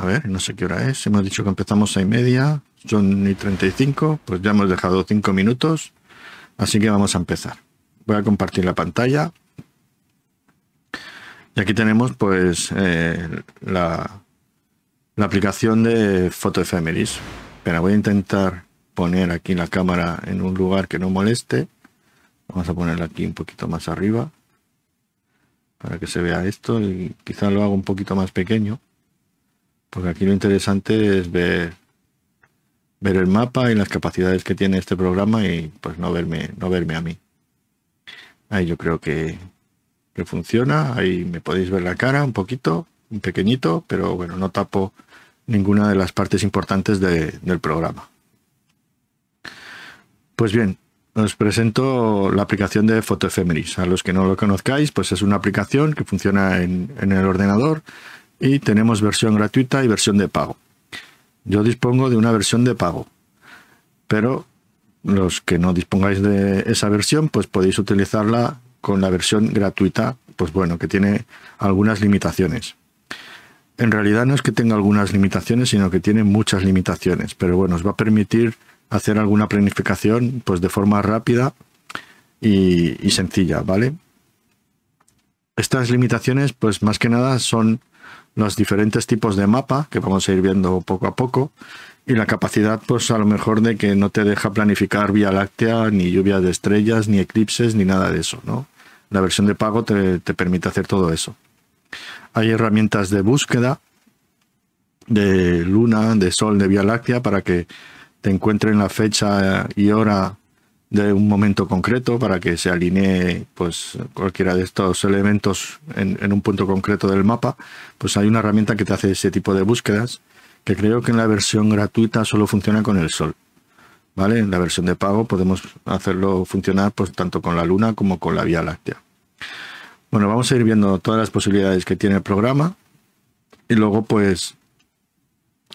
A ver, no sé qué hora es. Hemos dicho que empezamos a y media, son y 35, pues ya hemos dejado 5 minutos. Así que vamos a empezar. Voy a compartir la pantalla. Y aquí tenemos pues eh, la, aplicación de fotoefémeris. Pero voy a intentar poner aquí la cámara en un lugar que no moleste. Vamos a ponerla aquí un poquito más arriba para que se vea esto y quizá lo hago un poquito más pequeño. Porque aquí lo interesante es ver, ver el mapa y las capacidades que tiene este programa y pues no verme, no verme a mí. Ahí yo creo que, que funciona. Ahí me podéis ver la cara un poquito, un pequeñito, pero bueno, no tapo ninguna de las partes importantes del programa. Pues bien, os presento la aplicación de Photoefemeris. A los que no lo conozcáis, pues es una aplicación que funciona en, en el ordenador y tenemos versión gratuita y versión de pago. Yo dispongo de una versión de pago, pero los que no dispongáis de esa versión, pues podéis utilizarla con la versión gratuita, pues bueno, que tiene algunas limitaciones. En realidad no es que tenga algunas limitaciones, sino que tiene muchas limitaciones, pero bueno, os va a permitir hacer alguna planificación pues de forma rápida y, y sencilla, ¿vale? Estas limitaciones, pues más que nada son los diferentes tipos de mapa que vamos a ir viendo poco a poco y la capacidad pues a lo mejor de que no te deja planificar Vía Láctea ni lluvia de estrellas ni eclipses ni nada de eso, ¿no? La versión de pago te, te permite hacer todo eso. Hay herramientas de búsqueda de luna, de sol, de Vía Láctea para que te encuentren la fecha y hora de un momento concreto para que se alinee pues, cualquiera de estos elementos en, un punto concreto del mapa, pues hay una herramienta que te hace ese tipo de búsquedas que creo que en la versión gratuita solo funciona con el sol. ¿Vale? En la versión de pago podemos hacerlo funcionar pues, tanto con la luna como con la Vía Láctea. Bueno, vamos a ir viendo todas las posibilidades que tiene el programa y luego pues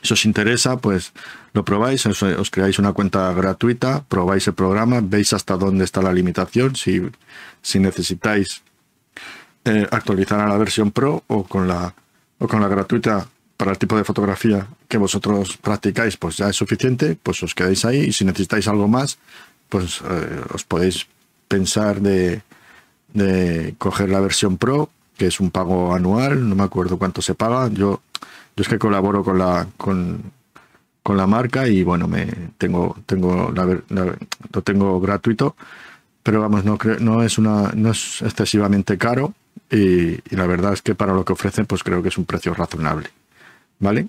si os interesa pues lo probáis, os, creáis una cuenta gratuita, probáis el programa, veis hasta dónde está la limitación, si, necesitáis eh, actualizar a la versión Pro o con la, o con la gratuita para el tipo de fotografía que vosotros practicáis, pues ya es suficiente, pues os quedáis ahí y si necesitáis algo más, pues eh, os podéis pensar de, coger la versión Pro, que es un pago anual, no me acuerdo cuánto se paga, yo, yo es que colaboro con la, con, con la marca y bueno, me tengo, tengo la, la, lo tengo gratuito, pero vamos, no, no, es, una, no es excesivamente caro y, la verdad es que para lo que ofrecen, pues creo que es un precio razonable. ¿Vale?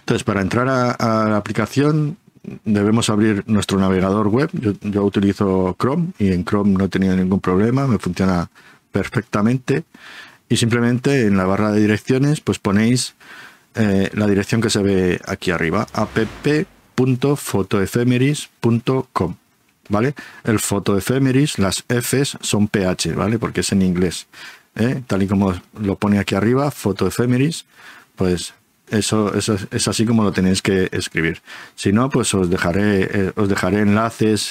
Entonces, para entrar a, a la aplicación debemos abrir nuestro navegador web. Yo, yo, utilizo Chrome y en Chrome no he tenido ningún problema, me funciona perfectamente. Y simplemente en la barra de direcciones, pues ponéis eh, la dirección que se ve aquí arriba, app.fotoefemeris.com. ¿Vale? El fotoefemeris, las Fs son PH, ¿vale? Porque es en inglés. ¿eh? Tal y como lo pone aquí arriba, fotoefemeris, pues eso, es así como lo tenéis que escribir. Si no, pues os dejaré, eh, os dejaré enlaces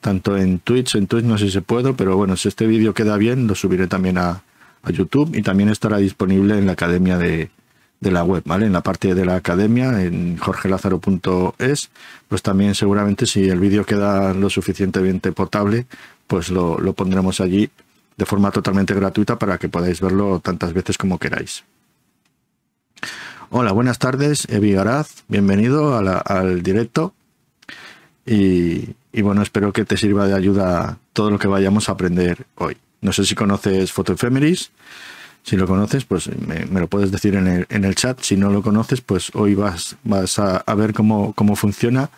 tanto en Twitch, en Twitch no sé si puedo, pero bueno, si este vídeo queda bien, lo subiré también a, YouTube y también estará disponible en la academia de, de la web, ¿vale? En la parte de la academia, en jorgelazaro.es, pues también seguramente si el vídeo queda lo suficientemente potable, pues lo, pondremos allí de forma totalmente gratuita para que podáis verlo tantas veces como queráis. Hola, buenas tardes, Evi Garaz, bienvenido al directo y, y, bueno, espero que te sirva de ayuda todo lo que vayamos a aprender hoy. No sé si conoces Fotoefemeris, si lo conoces, pues me, lo puedes decir en el, chat. Si no lo conoces, pues hoy vas, vas a, ver cómo, funciona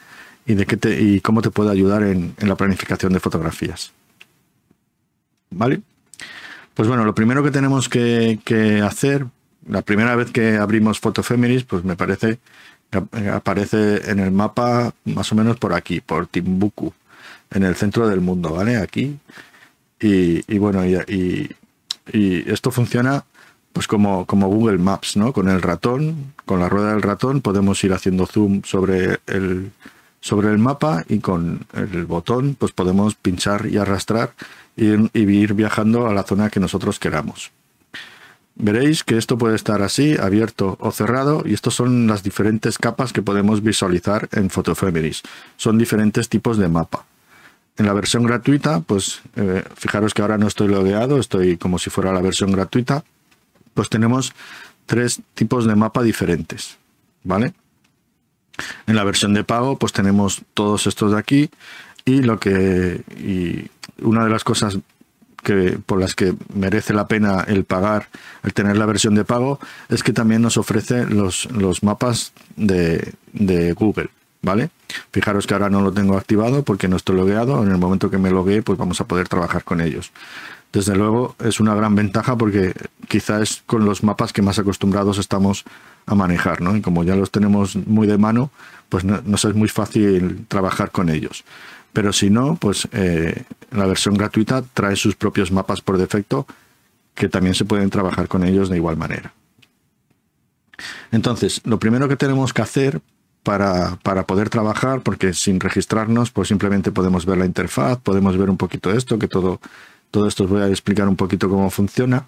y, de qué y cómo te puede ayudar en, la planificación de fotografías. ¿Vale? Pues bueno, lo primero que tenemos que, hacer, la primera vez que abrimos Photofeminis, pues me parece que aparece en el mapa más o menos por aquí, por Timbuktu, en el centro del mundo, ¿vale? Aquí. Y, bueno, y, y esto funciona pues como, Google Maps, ¿no? Con el ratón, con la rueda del ratón, podemos ir haciendo zoom sobre el, mapa y con el botón pues podemos pinchar y arrastrar y, ir viajando a la zona que nosotros queramos. Veréis que esto puede estar así, abierto o cerrado, y estas son las diferentes capas que podemos visualizar en Photofemeris. Son diferentes tipos de mapa en la versión gratuita, pues eh, fijaros que ahora no estoy logueado, estoy como si fuera la versión gratuita, pues tenemos tres tipos de mapa diferentes, ¿vale? En la versión de pago, pues tenemos todos estos de aquí y lo que y una de las cosas que por las que merece la pena el pagar, el tener la versión de pago, es que también nos ofrece los, los mapas de, de Google. ¿vale? Fijaros que ahora no lo tengo activado porque no estoy logueado. En el momento que me loguee, pues vamos a poder trabajar con ellos. Desde luego es una gran ventaja porque quizás es con los mapas que más acostumbrados estamos a manejar, ¿no? Y como ya los tenemos muy de mano, pues no, nos es muy fácil trabajar con ellos. Pero si no, pues eh, la versión gratuita trae sus propios mapas por defecto que también se pueden trabajar con ellos de igual manera. Entonces, lo primero que tenemos que hacer para, para, poder trabajar, porque sin registrarnos, pues simplemente podemos ver la interfaz, podemos ver un poquito esto, que todo, todo esto os voy a explicar un poquito cómo funciona.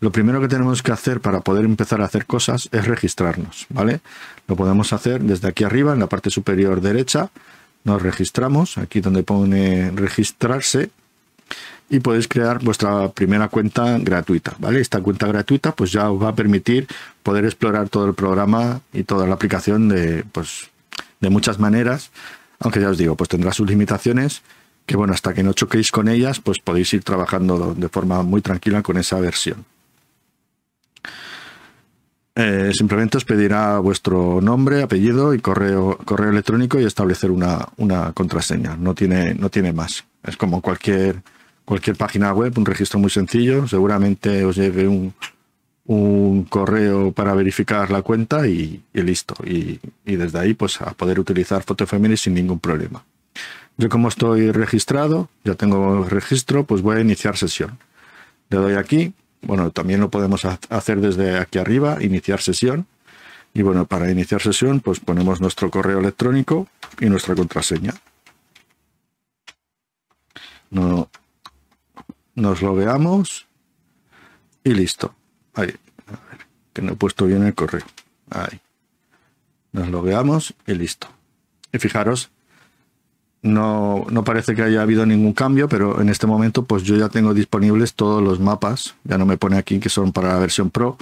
Lo primero que tenemos que hacer para poder empezar a hacer cosas es registrarnos, ¿vale? Lo podemos hacer desde aquí arriba, en la parte superior derecha, nos registramos, aquí donde pone registrarse, y podéis crear vuestra primera cuenta gratuita, ¿vale? Esta cuenta gratuita pues ya os va a permitir poder explorar todo el programa y toda la aplicación de, pues, de muchas maneras, aunque ya os digo, pues tendrá sus limitaciones, que bueno, hasta que no choquéis con ellas, pues podéis ir trabajando de forma muy tranquila con esa versión. Eh, simplemente os pedirá vuestro nombre, apellido y correo, correo electrónico y establecer una, una contraseña. No tiene, no tiene más. Es como cualquier cualquier página web, un registro muy sencillo. Seguramente os lleve un, correo para verificar la cuenta y, listo. Y, desde ahí, pues a poder utilizar PhotoFamily sin ningún problema. Yo, como estoy registrado, ya tengo registro, pues voy a iniciar sesión. Le doy aquí. Bueno, también lo podemos hacer desde aquí arriba, iniciar sesión. Y bueno, para iniciar sesión, pues ponemos nuestro correo electrónico y nuestra contraseña. No nos lo veamos y listo. Ahí, que no he puesto bien el correo. Ahí. Nos lo veamos y listo. Y fijaros, no, no, parece que haya habido ningún cambio, pero en este momento pues yo ya tengo disponibles todos los mapas. Ya no me pone aquí que son para la versión Pro.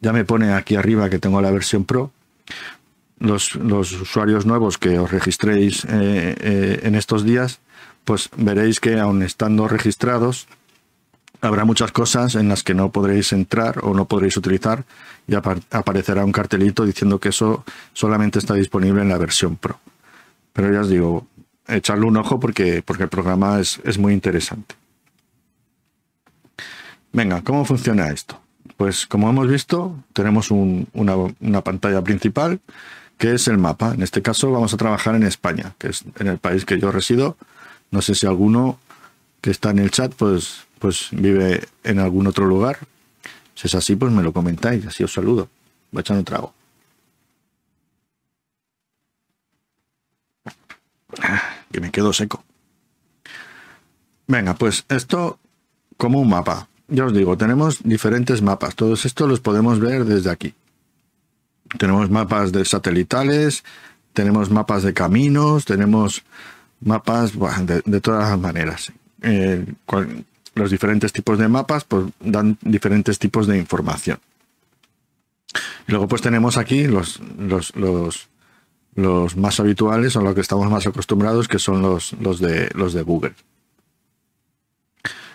Ya me pone aquí arriba que tengo la versión Pro. Los, usuarios nuevos que os registréis eh, eh, en estos días, pues veréis que aún estando registrados, habrá muchas cosas en las que no podréis entrar o no podréis utilizar y aparecerá un cartelito diciendo que eso solamente está disponible en la versión Pro. Pero ya os digo, echarle un ojo porque, porque el programa es, muy interesante. Venga, ¿cómo funciona esto? Pues como hemos visto, tenemos una, una, pantalla principal que es el mapa. En este caso vamos a trabajar en España, que es en el país que yo resido. No sé si alguno que está en el chat pues pues vive en algún otro lugar. Si es así, pues me lo comentáis, así os saludo. Voy a echar un trago. Ah, que me quedo seco. Venga, pues esto como un mapa. Ya os digo, tenemos diferentes mapas. Todos estos los podemos ver desde aquí. Tenemos mapas de satelitales, tenemos mapas de caminos, tenemos mapas de, todas las maneras. Eh, los diferentes tipos de mapas pues, dan diferentes tipos de información. Y luego pues tenemos aquí los, los, más habituales o los que estamos más acostumbrados, que son los, los, de, los de Google.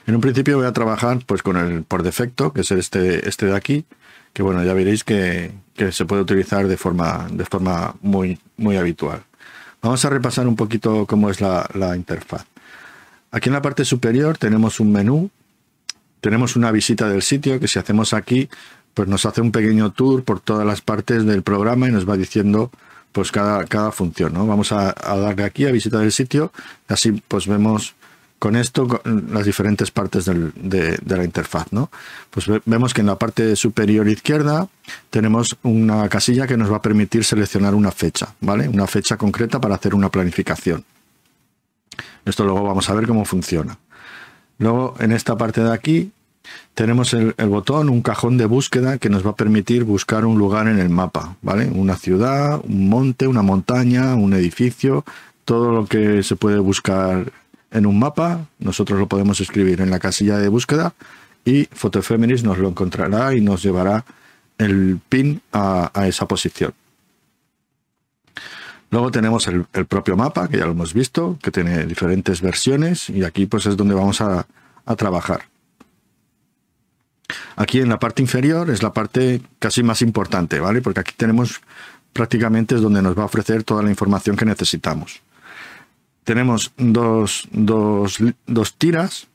En un principio voy a trabajar pues con el por defecto, que es este, este de aquí, que bueno, ya veréis que, se puede utilizar de forma, de forma muy, muy habitual. Vamos a repasar un poquito cómo es la interfaz. Aquí en la parte superior tenemos un menú, tenemos una visita del sitio que si hacemos aquí, pues nos hace un pequeño tour por todas las partes del programa y nos va diciendo pues cada, cada función, ¿no? Vamos a, darle aquí a visita del sitio, y así pues vemos con esto las diferentes partes de, la interfaz. ¿no? Pues vemos que en la parte superior izquierda tenemos una casilla que nos va a permitir seleccionar una fecha, ¿vale? Una fecha concreta para hacer una planificación. Esto luego vamos a ver cómo funciona. Luego, en esta parte de aquí, tenemos el, botón, un cajón de búsqueda que nos va a permitir buscar un lugar en el mapa, ¿vale? Una ciudad, un monte, una montaña, un edificio, todo lo que se puede buscar en un mapa, nosotros lo podemos escribir en la casilla de búsqueda y PhotoFeminist nos lo encontrará y nos llevará el pin a esa posición. Luego tenemos el, propio mapa, que ya lo hemos visto, que tiene diferentes versiones y aquí pues es donde vamos a, trabajar. Aquí en la parte inferior es la parte casi más importante, ¿vale? Porque aquí tenemos prácticamente es donde nos va a ofrecer toda la información que necesitamos. Tenemos dos, dos, dos tiras,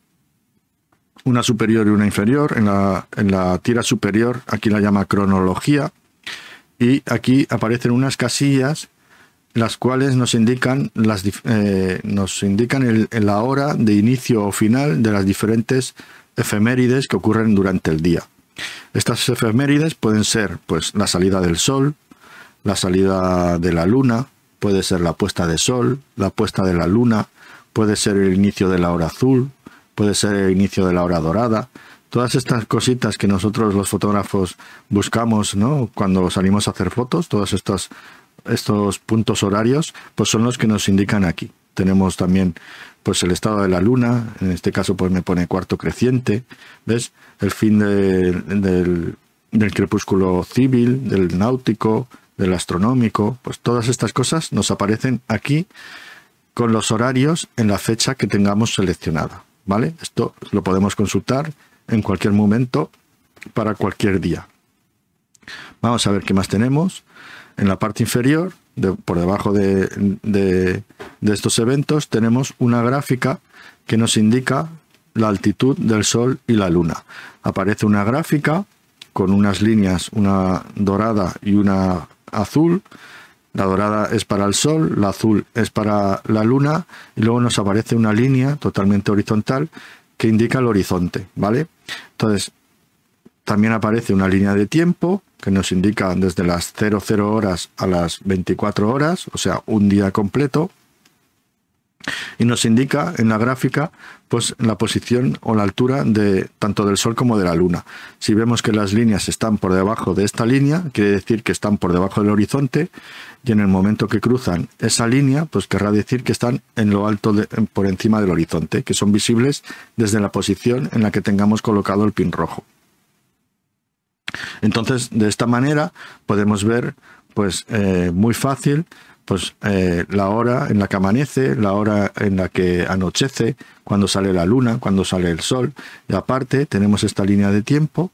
una superior y una inferior. En la, en la tira superior, aquí la llama cronología, y aquí aparecen unas casillas las cuales nos indican, las, eh, nos indican la hora de inicio o final de las diferentes efemérides que ocurren durante el día. Estas efemérides pueden ser pues, la salida del sol, la salida de la luna, puede ser la puesta de sol, la puesta de la luna, puede ser el inicio de la hora azul, puede ser el inicio de la hora dorada. Todas estas cositas que nosotros los fotógrafos buscamos ¿no? cuando salimos a hacer fotos, todas estas estos puntos horarios, pues son los que nos indican aquí. Tenemos también pues el estado de la luna, en este caso pues me pone cuarto creciente, ¿ves? El fin del, del crepúsculo civil, del náutico, del astronómico, pues todas estas cosas nos aparecen aquí con los horarios en la fecha que tengamos seleccionada, ¿vale? Esto lo podemos consultar en cualquier momento para cualquier día. Vamos a ver qué más tenemos en la parte inferior, por debajo de, estos eventos, tenemos una gráfica que nos indica la altitud del Sol y la Luna. Aparece una gráfica con unas líneas, una dorada y una azul. La dorada es para el Sol, la azul es para la Luna y luego nos aparece una línea totalmente horizontal que indica el horizonte, ¿vale? Entonces, también aparece una línea de tiempo que nos indica desde las 00 horas a las 24 horas, o sea, un día completo. Y nos indica en la gráfica pues la posición o la altura de tanto del Sol como de la Luna. Si vemos que las líneas están por debajo de esta línea, quiere decir que están por debajo del horizonte y en el momento que cruzan esa línea, pues querrá decir que están en lo alto por encima del horizonte, que son visibles desde la posición en la que tengamos colocado el pin rojo. Entonces, de esta manera podemos ver, pues eh, muy fácil, pues eh, la hora en la que amanece, la hora en la que anochece, cuando sale la luna, cuando sale el sol. Y aparte tenemos esta línea de tiempo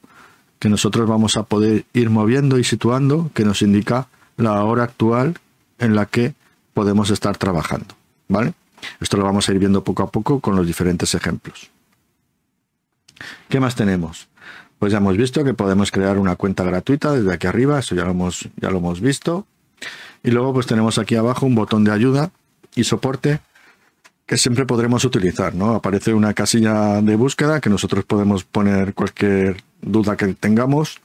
que nosotros vamos a poder ir moviendo y situando, que nos indica la hora actual en la que podemos estar trabajando. ¿Vale? Esto lo vamos a ir viendo poco a poco con los diferentes ejemplos. ¿Qué más tenemos? Pues ya hemos visto que podemos crear una cuenta gratuita desde aquí arriba, eso ya lo hemos, ya lo hemos visto. Y luego pues tenemos aquí abajo un botón de ayuda y soporte que siempre podremos utilizar, ¿no? Aparece una casilla de búsqueda que nosotros podemos poner cualquier duda que tengamos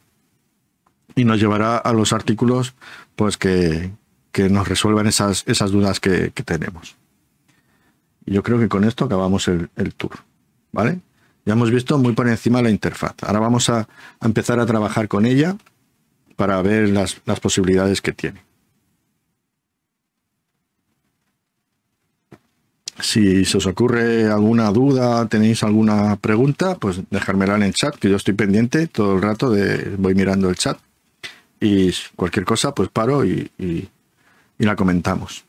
y nos llevará a los artículos pues que, nos resuelvan esas, esas dudas que, tenemos. Y Yo creo que con esto acabamos el, el tour, ¿vale? Ya hemos visto muy por encima la interfaz. Ahora vamos a, empezar a trabajar con ella para ver las, posibilidades que tiene. Si se os ocurre alguna duda, tenéis alguna pregunta, pues dejármela en el chat, que yo estoy pendiente todo el rato, de, voy mirando el chat. Y cualquier cosa, pues paro y la comentamos.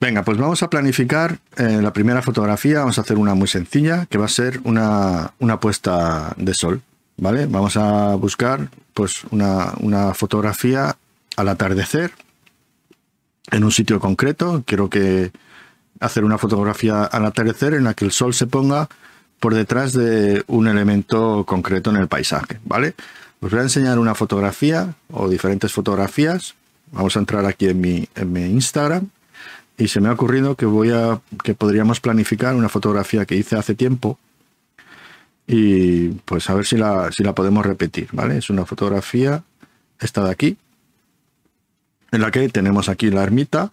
Venga, pues vamos a planificar eh, la primera fotografía. Vamos a hacer una muy sencilla, que va a ser una, puesta de sol. ¿Vale? Vamos a buscar pues una, fotografía al atardecer en un sitio concreto. Quiero que hacer una fotografía al atardecer en la que el sol se ponga por detrás de un elemento concreto en el paisaje, ¿vale? Os voy a enseñar una fotografía o diferentes fotografías. Vamos a entrar aquí en mi Instagram y se me ha ocurrido que voy a que podríamos planificar una fotografía que hice hace tiempo y pues a ver si la, si la podemos repetir, ¿vale? Es una fotografía, esta de aquí, en la que tenemos aquí la ermita,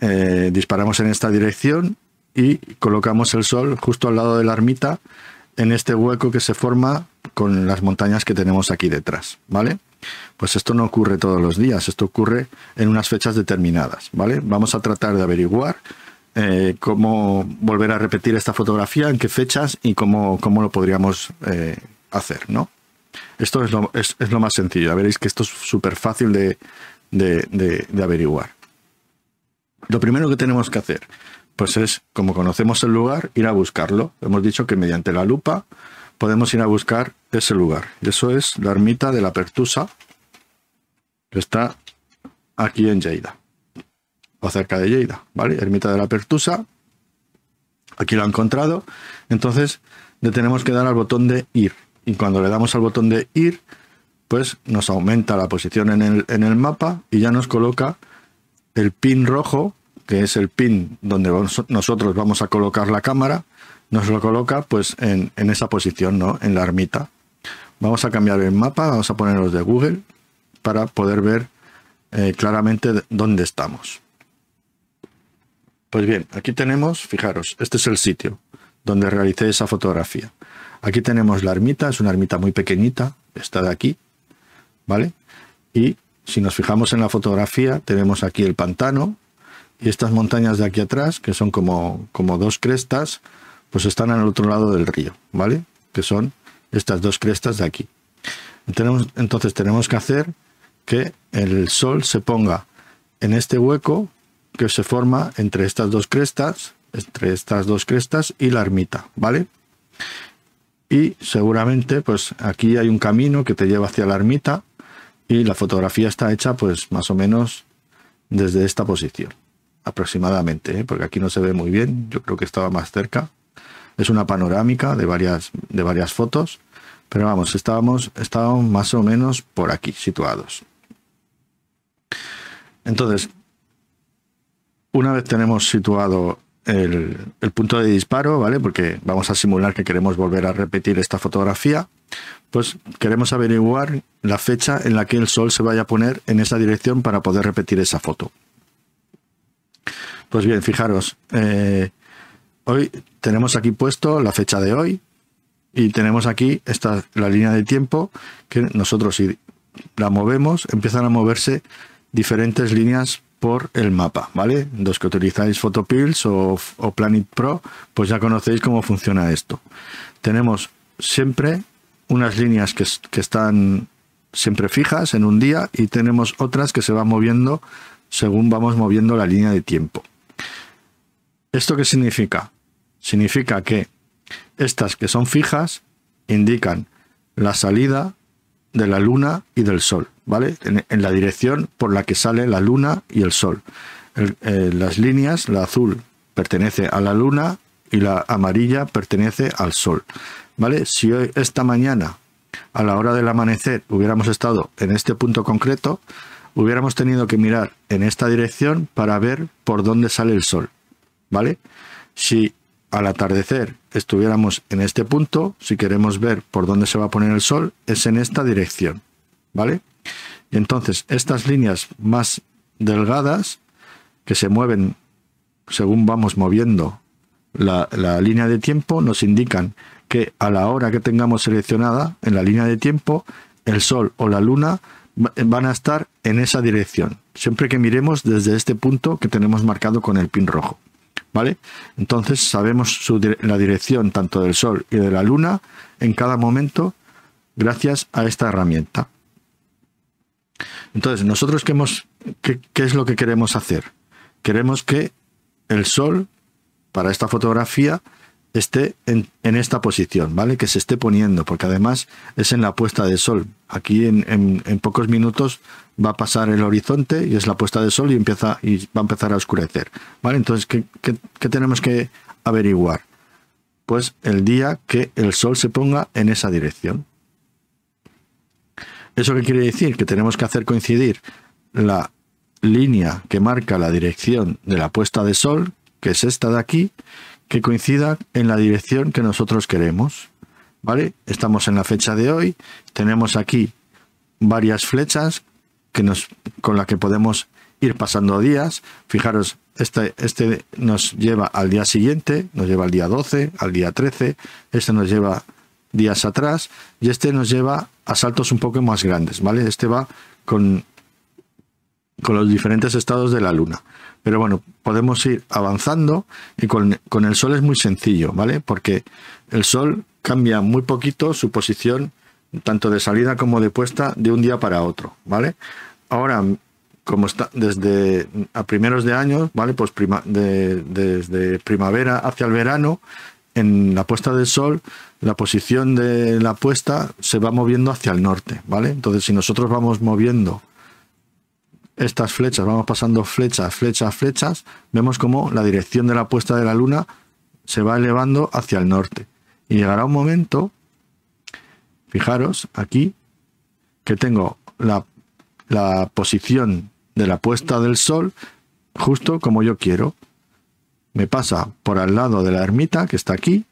eh, disparamos en esta dirección y colocamos el sol justo al lado de la ermita en este hueco que se forma con las montañas que tenemos aquí detrás, ¿vale? Pues esto no ocurre todos los días, esto ocurre en unas fechas determinadas, ¿vale? Vamos a tratar de averiguar eh, cómo volver a repetir esta fotografía, en qué fechas y cómo, lo podríamos eh, hacer, ¿no? Esto es lo, más sencillo. veréis que esto es súper fácil de, de averiguar. Lo primero que tenemos que hacer, pues es, como conocemos el lugar, ir a buscarlo. Hemos dicho que mediante la lupa podemos ir a buscar ese lugar. Eso es la ermita de la Pertusa, que está aquí en Lleida, o cerca de Lleida, ¿vale? Ermita de la Pertusa, aquí lo ha encontrado, entonces le tenemos que dar al botón de ir. Y cuando le damos al botón de ir, pues nos aumenta la posición en el, mapa y ya nos coloca el pin rojo, que es el pin donde nosotros vamos a colocar la cámara, nos lo coloca pues en, en esa posición, ¿no? En la ermita. Vamos a cambiar el mapa, vamos a los de Google para poder ver eh, claramente dónde estamos. Pues bien, aquí tenemos, fijaros, este es el sitio donde realicé esa fotografía. Aquí tenemos la ermita, es una ermita muy pequeñita, está de aquí, ¿vale? Y si nos fijamos en la fotografía, tenemos aquí el pantano y estas montañas de aquí atrás, que son como, como dos crestas, pues están al otro lado del río, ¿vale? Que son estas dos crestas de aquí. entonces tenemos que hacer que el sol se ponga en este hueco que se forma entre estas dos crestas, entre estas dos crestas y la ermita, ¿vale? Y seguramente, pues aquí hay un camino que te lleva hacia la ermita y la fotografía está hecha, pues más o menos desde esta posición, aproximadamente, ¿eh? porque aquí no se ve muy bien, yo creo que estaba más cerca. Es una panorámica de varias, de varias fotos, pero vamos, estábamos, estábamos más o menos por aquí situados. Entonces, una vez tenemos situado el, punto de disparo, ¿vale? Porque vamos a simular que queremos volver a repetir esta fotografía, pues queremos averiguar la fecha en la que el sol se vaya a poner en esa dirección para poder repetir esa foto. Pues bien, fijaros, eh, Hoy tenemos aquí puesto la fecha de hoy y tenemos aquí esta, la línea de tiempo que nosotros si la movemos empiezan a moverse diferentes líneas por el mapa, ¿vale? Los que utilizáis Photopills o, o Planet Pro, pues ya conocéis cómo funciona esto. Tenemos siempre unas líneas que están siempre fijas en un día y tenemos otras que se van moviendo según vamos moviendo la línea de tiempo. ¿Esto qué significa? significa que estas que son fijas indican la salida de la luna y del sol, ¿vale? En, la dirección por la que sale la luna y el sol. Eh, las líneas, la azul pertenece a la luna y la amarilla pertenece al sol, ¿vale? Si hoy, esta mañana, a la hora del amanecer, hubiéramos estado en este punto concreto, hubiéramos tenido que mirar en esta dirección para ver por dónde sale el sol, ¿vale? Si al atardecer estuviéramos en este punto, si queremos ver por dónde se va a poner el sol, es en esta dirección, ¿vale? Entonces, estas líneas más delgadas que se mueven según vamos moviendo la, la línea de tiempo nos indican que a la hora que tengamos seleccionada en la línea de tiempo, el sol o la luna van a estar en esa dirección, siempre que miremos desde este punto que tenemos marcado con el pin rojo. ¿vale? Entonces sabemos la dirección tanto del Sol y de la Luna en cada momento gracias a esta herramienta. Entonces, ¿nosotros qué es lo que queremos hacer? Queremos que el Sol, para esta fotografía, esté en, esta posición, ¿vale? Que se esté poniendo, porque además es en la puesta de sol. Aquí en, pocos minutos va a pasar el horizonte y es la puesta de sol y empieza y va a empezar a oscurecer, ¿vale? Entonces, qué tenemos que averiguar? Pues el día que el sol se ponga en esa dirección. ¿Eso qué quiere decir? Que tenemos que hacer coincidir la línea que marca la dirección de la puesta de sol, que es esta de aquí, que coincida en la dirección que nosotros queremos. ¿Vale? Estamos en la fecha de hoy, tenemos aquí varias flechas que nos, con las que podemos ir pasando días. Fijaros, este, este nos lleva al día siguiente, nos lleva al día 12, al día 13, este nos lleva días atrás y este nos lleva a saltos un poco más grandes, ¿vale? Este va con, con los diferentes estados de la luna. Pero bueno, podemos ir avanzando y con, el Sol es muy sencillo, ¿vale? Porque el Sol cambia muy poquito su posición, tanto de salida como de puesta, de un día para otro, ¿vale? Ahora, como está desde a primeros de año, ¿vale? Pues desde primavera hacia el verano, en la puesta del sol, la posición de la puesta se va moviendo hacia el norte, ¿vale? Entonces, si nosotros vamos moviendo estas flechas, vamos pasando flechas, flechas, flechas, vemos como la dirección de la puesta de la luna se va elevando hacia el norte. Y llegará un momento, fijaros aquí, que tengo la, la posición de la puesta del sol justo como yo quiero. Me pasa por al lado de la ermita, que está aquí,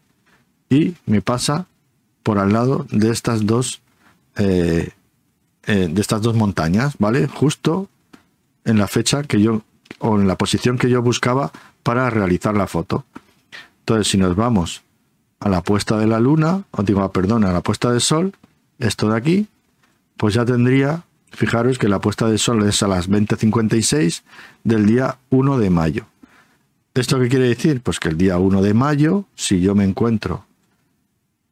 y me pasa por al lado de estas dos eh, eh, de estas dos montañas, ¿vale? Justo en la fecha que yo, o en la posición que yo buscaba para realizar la foto. Entonces, si nos vamos a la puesta de la luna, o digo, ah, perdón, a la puesta de sol, esto de aquí, pues ya tendría, fijaros que la puesta de sol es a las 20.56 del día 1 de mayo. ¿Esto qué quiere decir? Pues que el día 1 de mayo, si yo me encuentro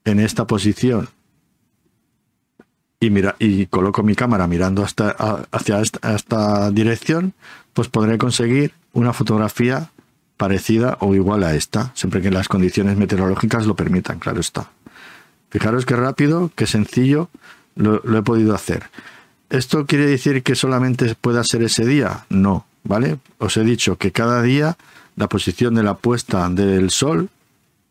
en esta posición y, mira, y coloco mi cámara mirando hasta, hacia esta, dirección, pues podré conseguir una fotografía parecida o igual a esta, siempre que las condiciones meteorológicas lo permitan, claro está. Fijaros qué rápido, qué sencillo lo, lo, he podido hacer. ¿Esto quiere decir que solamente pueda ser ese día? No, ¿vale? Os he dicho que cada día la posición de la puesta del sol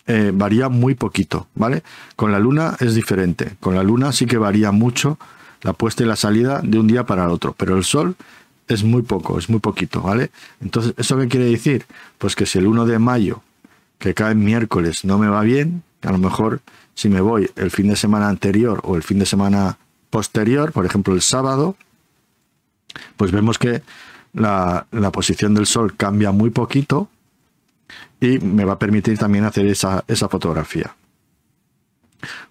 eh, varía muy poquito, ¿vale? Con la luna es diferente. Con la luna sí que varía mucho la puesta y la salida de un día para el otro, pero el sol es muy poco, es muy poquito, ¿vale? Entonces, ¿eso qué quiere decir? Pues que si el 1 de mayo, que cae miércoles, no me va bien, a lo mejor si me voy el fin de semana anterior o el fin de semana posterior, por ejemplo el sábado, pues vemos que la posición del Sol cambia muy poquito, y me va a permitir también hacer esa, fotografía.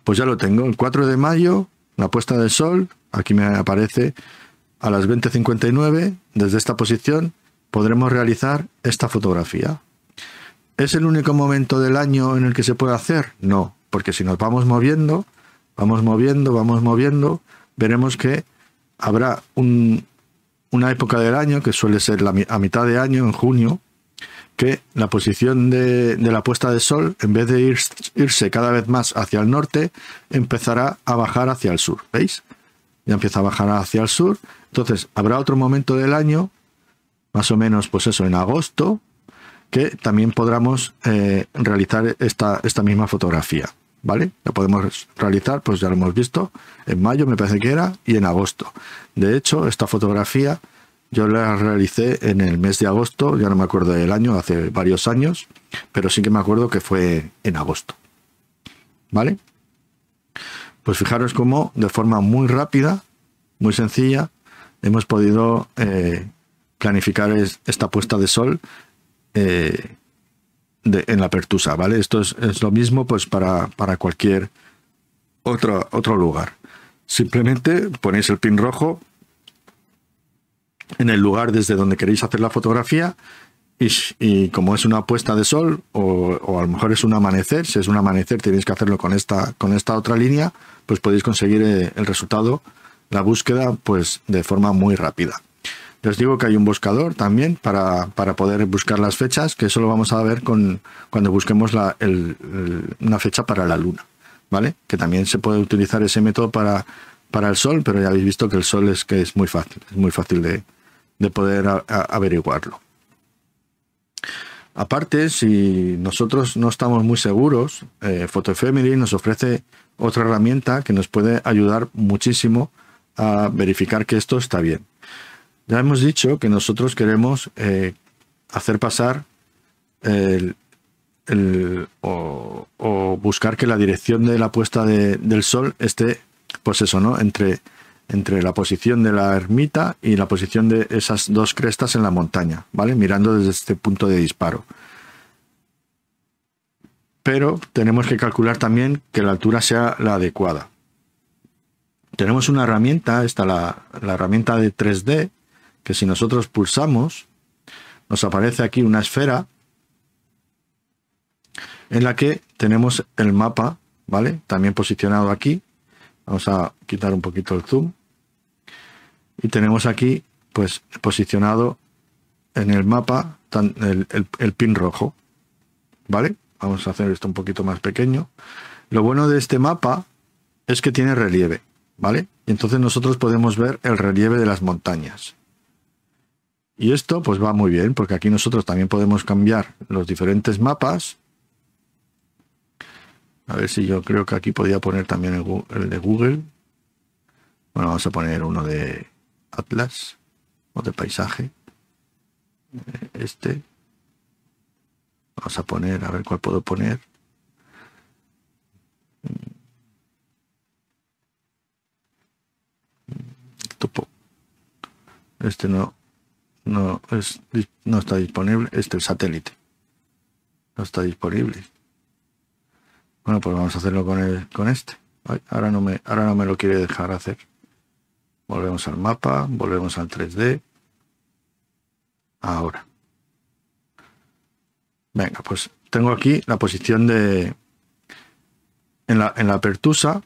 Pues ya lo tengo, el 4 de mayo, la puesta del sol, aquí me aparece a las 20.59, desde esta posición, podremos realizar esta fotografía. ¿Es el único momento del año en el que se puede hacer? No, porque si nos vamos moviendo, vamos moviendo, vamos moviendo, veremos que habrá una época del año, que suele ser la, a mitad de año, en junio, que la posición de, la puesta de sol, en vez de irse cada vez más hacia el norte, empezará a bajar hacia el sur. ¿Veis? Ya empieza a bajar hacia el sur. Entonces, habrá otro momento del año, más o menos, pues eso, en agosto, que también podremos eh, realizar esta, esta misma fotografía. ¿vale? La podemos realizar, pues ya lo hemos visto, en mayo me parece que era, y en agosto. De hecho, esta fotografía yo la realicé en el mes de agosto, ya no me acuerdo del año, hace varios años, pero sí que me acuerdo que fue en agosto. ¿Vale? Pues fijaros cómo de forma muy rápida, muy sencilla, hemos podido eh, planificar esta puesta de sol eh, en la pertusa, ¿vale? Esto es, lo mismo pues para, cualquier otro, otro lugar. Simplemente ponéis el pin rojo en el lugar desde donde queréis hacer la fotografía y, como es una puesta de sol o, a lo mejor es un amanecer, si es un amanecer tenéis que hacerlo con esta, con esta otra línea, pues podéis conseguir eh, el resultado, la búsqueda, pues de forma muy rápida. Les digo que hay un buscador también para, poder buscar las fechas, que eso lo vamos a ver con, cuando busquemos la, una fecha para la luna, ¿vale? Que también se puede utilizar ese método para, para el sol, pero ya habéis visto que el sol es que es muy fácil, es muy fácil de, de poder averiguarlo. Aparte, si nosotros no estamos muy seguros, eh, nos ofrece otra herramienta que nos puede ayudar muchísimo a verificar que esto está bien. Ya hemos dicho que nosotros queremos eh, hacer pasar o, buscar que la dirección de la puesta del sol esté, pues eso, ¿no? Entre entre la posición de la ermita y la posición de esas dos crestas en la montaña, ¿vale? Mirando desde este punto de disparo. Pero tenemos que calcular también que la altura sea la adecuada. Tenemos una herramienta, esta la, la herramienta de 3D, que si nosotros pulsamos, nos aparece aquí una esfera en la que tenemos el mapa, ¿vale? También posicionado aquí. Vamos a quitar un poquito el zoom. Y tenemos aquí, pues, posicionado en el mapa el, el pin rojo. ¿Vale? Vamos a hacer esto un poquito más pequeño. Lo bueno de este mapa es que tiene relieve, ¿vale? Y entonces nosotros podemos ver el relieve de las montañas. Y esto pues va muy bien, porque aquí nosotros también podemos cambiar los diferentes mapas. A ver si yo creo que aquí podía poner también el de Google. Bueno, vamos a poner uno de, atlas o de paisaje. Este. Vamos a poner, a ver cuál puedo poner. Este no, no, es, no está disponible. Este es satélite. No está disponible. Bueno, pues vamos a hacerlo con, el, con este. ahora, no me, ahora no me lo quiere dejar hacer. Volvemos al mapa, volvemos al 3D. Ahora. Venga, pues tengo aquí la posición de... En la, en pertusa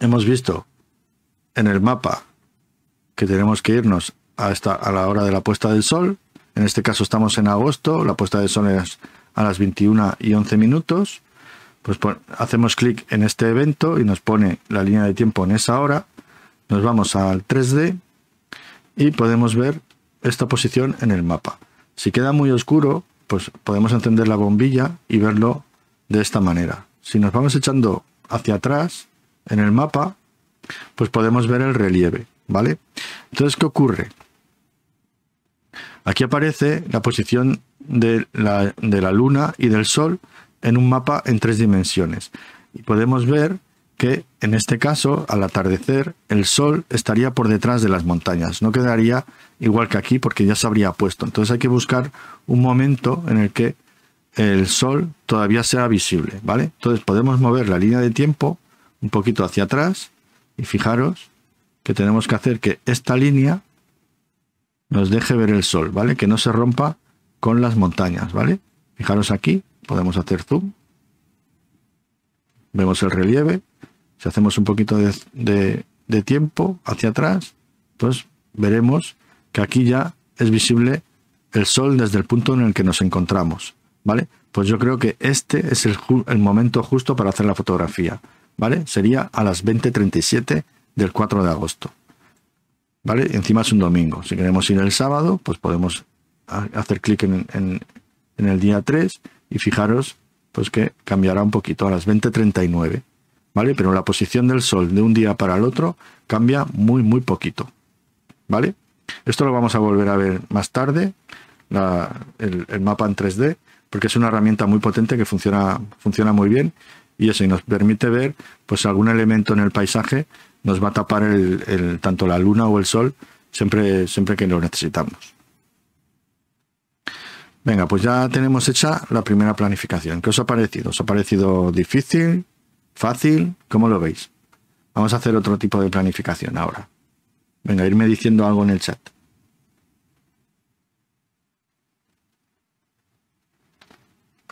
hemos visto en el mapa que tenemos que irnos hasta a la hora de la puesta del sol. En este caso estamos en agosto, la puesta del sol es a las 21 y 11 minutos. pues hacemos clic en este evento y nos pone la línea de tiempo en esa hora. Nos vamos al 3D y podemos ver esta posición en el mapa. Si queda muy oscuro, pues podemos encender la bombilla y verlo de esta manera. Si nos vamos echando hacia atrás en el mapa, pues podemos ver el relieve, ¿vale? Entonces, ¿qué ocurre? Aquí aparece la posición de la, de la luna y del sol en un mapa en tres dimensiones. Y podemos ver que en este caso, al atardecer, el sol estaría por detrás de las montañas. No quedaría igual que aquí porque ya se habría puesto. Entonces hay que buscar un momento en el que el sol todavía sea visible, ¿vale? Entonces podemos mover la línea de tiempo un poquito hacia atrás y fijaros que tenemos que hacer que esta línea nos deje ver el sol, ¿vale? Que no se rompa con las montañas, ¿vale? Fijaros aquí, podemos hacer zoom. Vemos el relieve, si hacemos un poquito de, tiempo hacia atrás, pues veremos que aquí ya es visible el sol desde el punto en el que nos encontramos, ¿vale? Pues yo creo que este es el, momento justo para hacer la fotografía, ¿vale? Sería a las 20.37 del 4 de agosto, ¿vale? Encima es un domingo. Si queremos ir el sábado, pues podemos hacer clic en, el día 3 y fijaros pues que cambiará un poquito a las 20.39. ¿vale? Pero la posición del Sol de un día para el otro cambia muy, muy poquito, ¿vale? Esto lo vamos a volver a ver más tarde, el, mapa en 3D, porque es una herramienta muy potente que funciona, funciona muy bien y eso nos permite ver pues algún elemento en el paisaje nos va a tapar tanto la luna o el sol siempre, siempre que lo necesitamos. Venga, pues ya tenemos hecha la primera planificación. ¿Qué os ha parecido? ¿Os ha parecido difícil? ¿Fácil? ¿Cómo lo veis? Vamos a hacer otro tipo de planificación ahora. Venga, irme diciendo algo en el chat.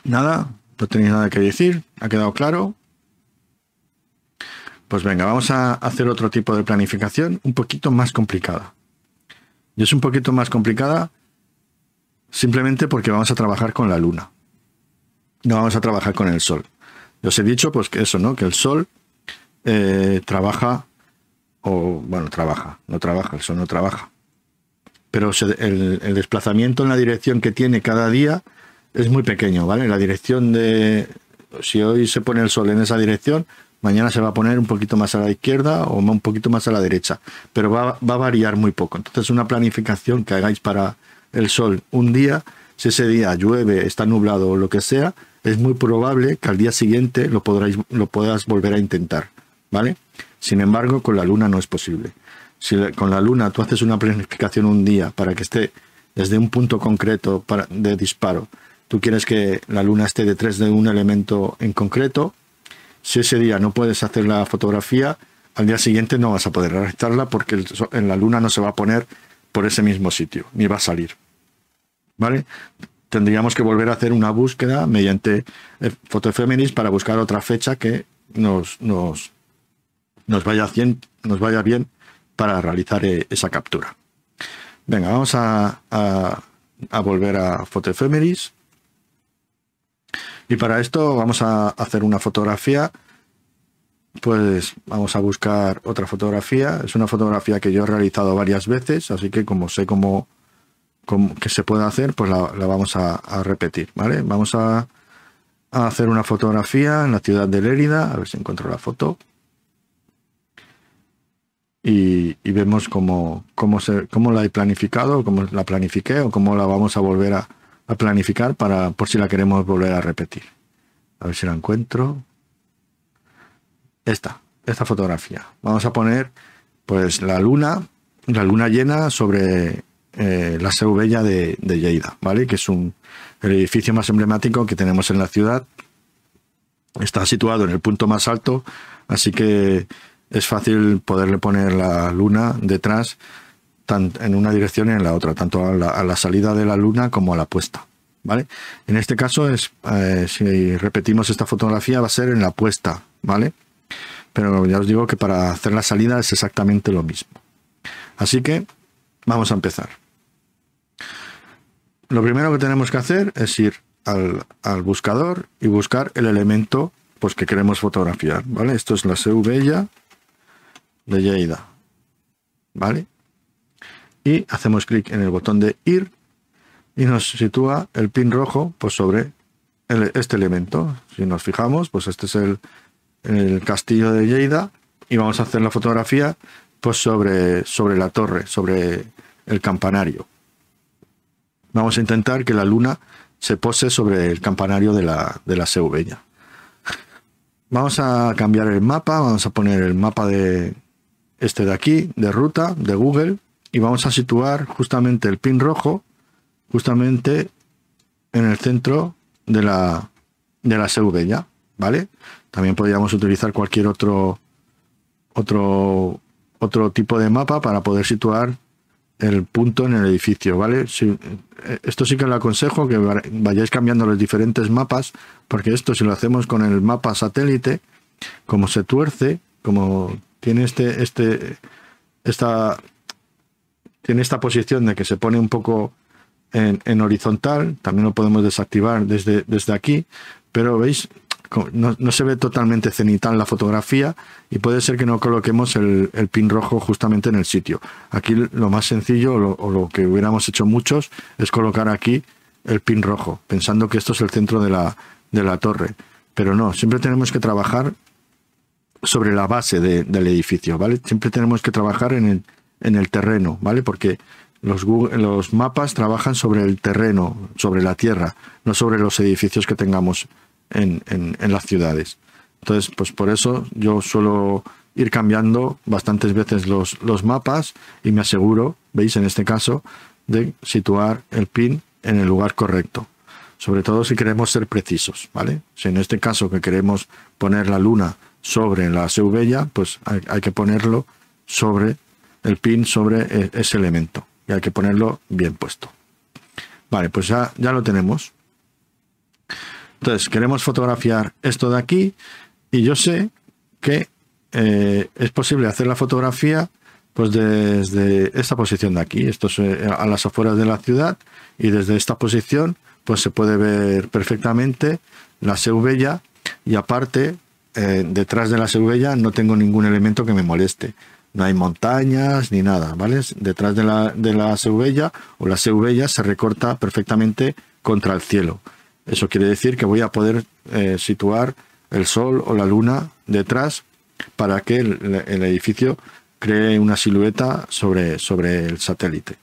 Nada, no tenéis nada que decir, ha quedado claro. Pues venga, vamos a hacer otro tipo de planificación un poquito más complicada. Y es un poquito más complicada simplemente porque vamos a trabajar con la luna. No vamos a trabajar con el sol os he dicho, pues, que eso, ¿no? Que el Sol eh, trabaja, o, bueno, trabaja, no trabaja, el Sol no trabaja. Pero el, desplazamiento en la dirección que tiene cada día es muy pequeño, ¿vale? La dirección de. Si hoy se pone el Sol en esa dirección, mañana se va a poner un poquito más a la izquierda o un poquito más a la derecha, pero va, va a variar muy poco. Entonces, una planificación que hagáis para el Sol un día, si ese día llueve, está nublado o lo que sea, es muy probable que al día siguiente lo, podráis, lo podrás volver a intentar, ¿vale? Sin embargo, con la luna no es posible. Si con la luna tú haces una planificación un día para que esté desde un punto concreto de disparo, tú quieres que la luna esté detrás de un elemento en concreto, si ese día no puedes hacer la fotografía, al día siguiente no vas a poder realizarla porque en la luna no se va a poner por ese mismo sitio, ni va a salir. ¿Vale? tendríamos que volver a hacer una búsqueda mediante eh, Photofeminis para buscar otra fecha que nos, nos, vaya, nos vaya bien para realizar eh, esa captura. Venga, vamos a, volver a Photofeminis. Y para esto vamos a hacer una fotografía pues vamos a buscar otra fotografía. Es una fotografía que yo he realizado varias veces, así que como sé cómo que se pueda hacer, pues la, vamos a, repetir, ¿vale? Vamos a, hacer una fotografía en la ciudad de Lérida, a ver si encuentro la foto. Y, vemos cómo, cómo, se, la he planificado, cómo la planifiqué o cómo la vamos a volver a, a planificar para, por si la queremos volver a repetir. A ver si la encuentro. Esta, esta fotografía. Vamos a poner pues la luna, la luna llena sobre eh, la Seu de, Lleida, ¿vale? Que es un, el edificio más emblemático que tenemos en la ciudad. Está situado en el punto más alto, así que es fácil poderle poner la luna detrás en una dirección y en la otra, tanto a la, salida de la luna como a la puesta. ¿Vale? En este caso, es, eh, si repetimos esta fotografía, va a ser en la puesta, ¿vale? Pero ya os digo que para hacer la salida es exactamente lo mismo. Así que vamos a empezar lo primero que tenemos que hacer es ir al, buscador y buscar el elemento pues, que queremos fotografiar. ¿vale? Esto es la Bella de Lleida. ¿Vale? Y hacemos clic en el botón de ir y nos sitúa el pin rojo pues, sobre este elemento. Si nos fijamos, pues este es el, castillo de Lleida y vamos a hacer la fotografía pues sobre, sobre la torre, sobre el campanario. Vamos a intentar que la luna se pose sobre el campanario de la, de la Vamos a cambiar el mapa, vamos a poner el mapa de este de aquí, de ruta, de Google, y vamos a situar justamente el pin rojo, justamente en el centro de la, de la ¿vale? También podríamos utilizar cualquier otro, otro, otro tipo de mapa para poder situar el punto en el edificio, ¿vale? Si, eh, esto sí que lo aconsejo, que vayáis cambiando los diferentes mapas, porque esto si lo hacemos con el mapa satélite, como se tuerce, como tiene este, este, esta, tiene esta posición de que se pone un poco en, en horizontal, también lo podemos desactivar desde, desde aquí, pero veis, no, se ve totalmente cenital la fotografía y puede ser que no coloquemos el, pin rojo justamente en el sitio. Aquí lo más sencillo o lo que hubiéramos hecho muchos es colocar aquí el pin rojo, pensando que esto es el centro de la, de la torre. Pero no, siempre tenemos que trabajar sobre la base del edificio, ¿vale? Siempre tenemos que trabajar en el, terreno, ¿vale? Porque los, los mapas trabajan sobre el terreno, sobre la tierra, no sobre los edificios que tengamos en, las ciudades. Entonces, pues por eso yo suelo ir cambiando bastantes veces los, los mapas y me aseguro, veis en este caso, de situar el pin en el lugar correcto. Sobre todo si queremos ser precisos, ¿vale? Si en este caso que queremos poner la luna sobre la Seubella, pues hay, que ponerlo sobre el pin, sobre eh, ese elemento. Y hay que ponerlo bien puesto. Vale, pues ya, ya lo tenemos. Entonces, queremos fotografiar esto de aquí y yo sé que eh, es posible hacer la fotografía pues desde esta posición de aquí, esto eh, a las afueras de la ciudad y desde esta posición pues se puede ver perfectamente la Seubella y aparte eh, detrás de la Seubella no tengo ningún elemento que me moleste. No hay montañas ni nada, ¿vale? Detrás de la, de la o la Seubella se recorta perfectamente contra el cielo. Eso quiere decir que voy a poder eh, situar el sol o la luna detrás para que el, edificio cree una silueta sobre, sobre, el satélite.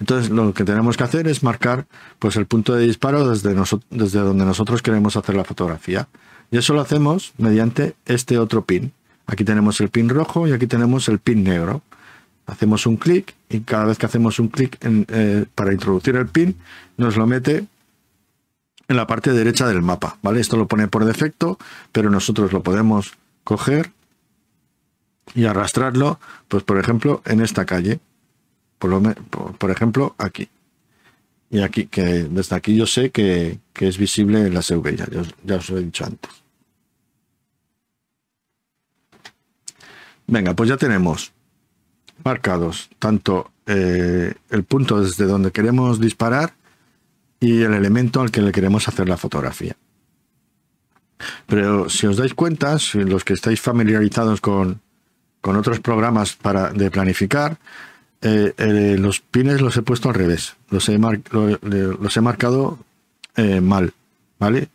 Entonces lo que tenemos que hacer es marcar pues, el punto de disparo desde, desde donde nosotros queremos hacer la fotografía. Y eso lo hacemos mediante este otro pin. Aquí tenemos el pin rojo y aquí tenemos el pin negro. Hacemos un clic y cada vez que hacemos un clic eh, para introducir el pin nos lo mete en la parte derecha del mapa, ¿vale? Esto lo pone por defecto, pero nosotros lo podemos coger y arrastrarlo, pues por ejemplo, en esta calle, por, ejemplo, aquí. Y aquí, que desde aquí yo sé que, es visible la CV, ya, os lo he dicho antes. Venga, pues ya tenemos marcados tanto eh, el punto desde donde queremos disparar y el elemento al que le queremos hacer la fotografía. Pero si os dais cuenta, los que estáis familiarizados con, otros programas para, de planificar, eh, eh, los pines los he puesto al revés. Los he, marcado eh, mal. ¿Vale?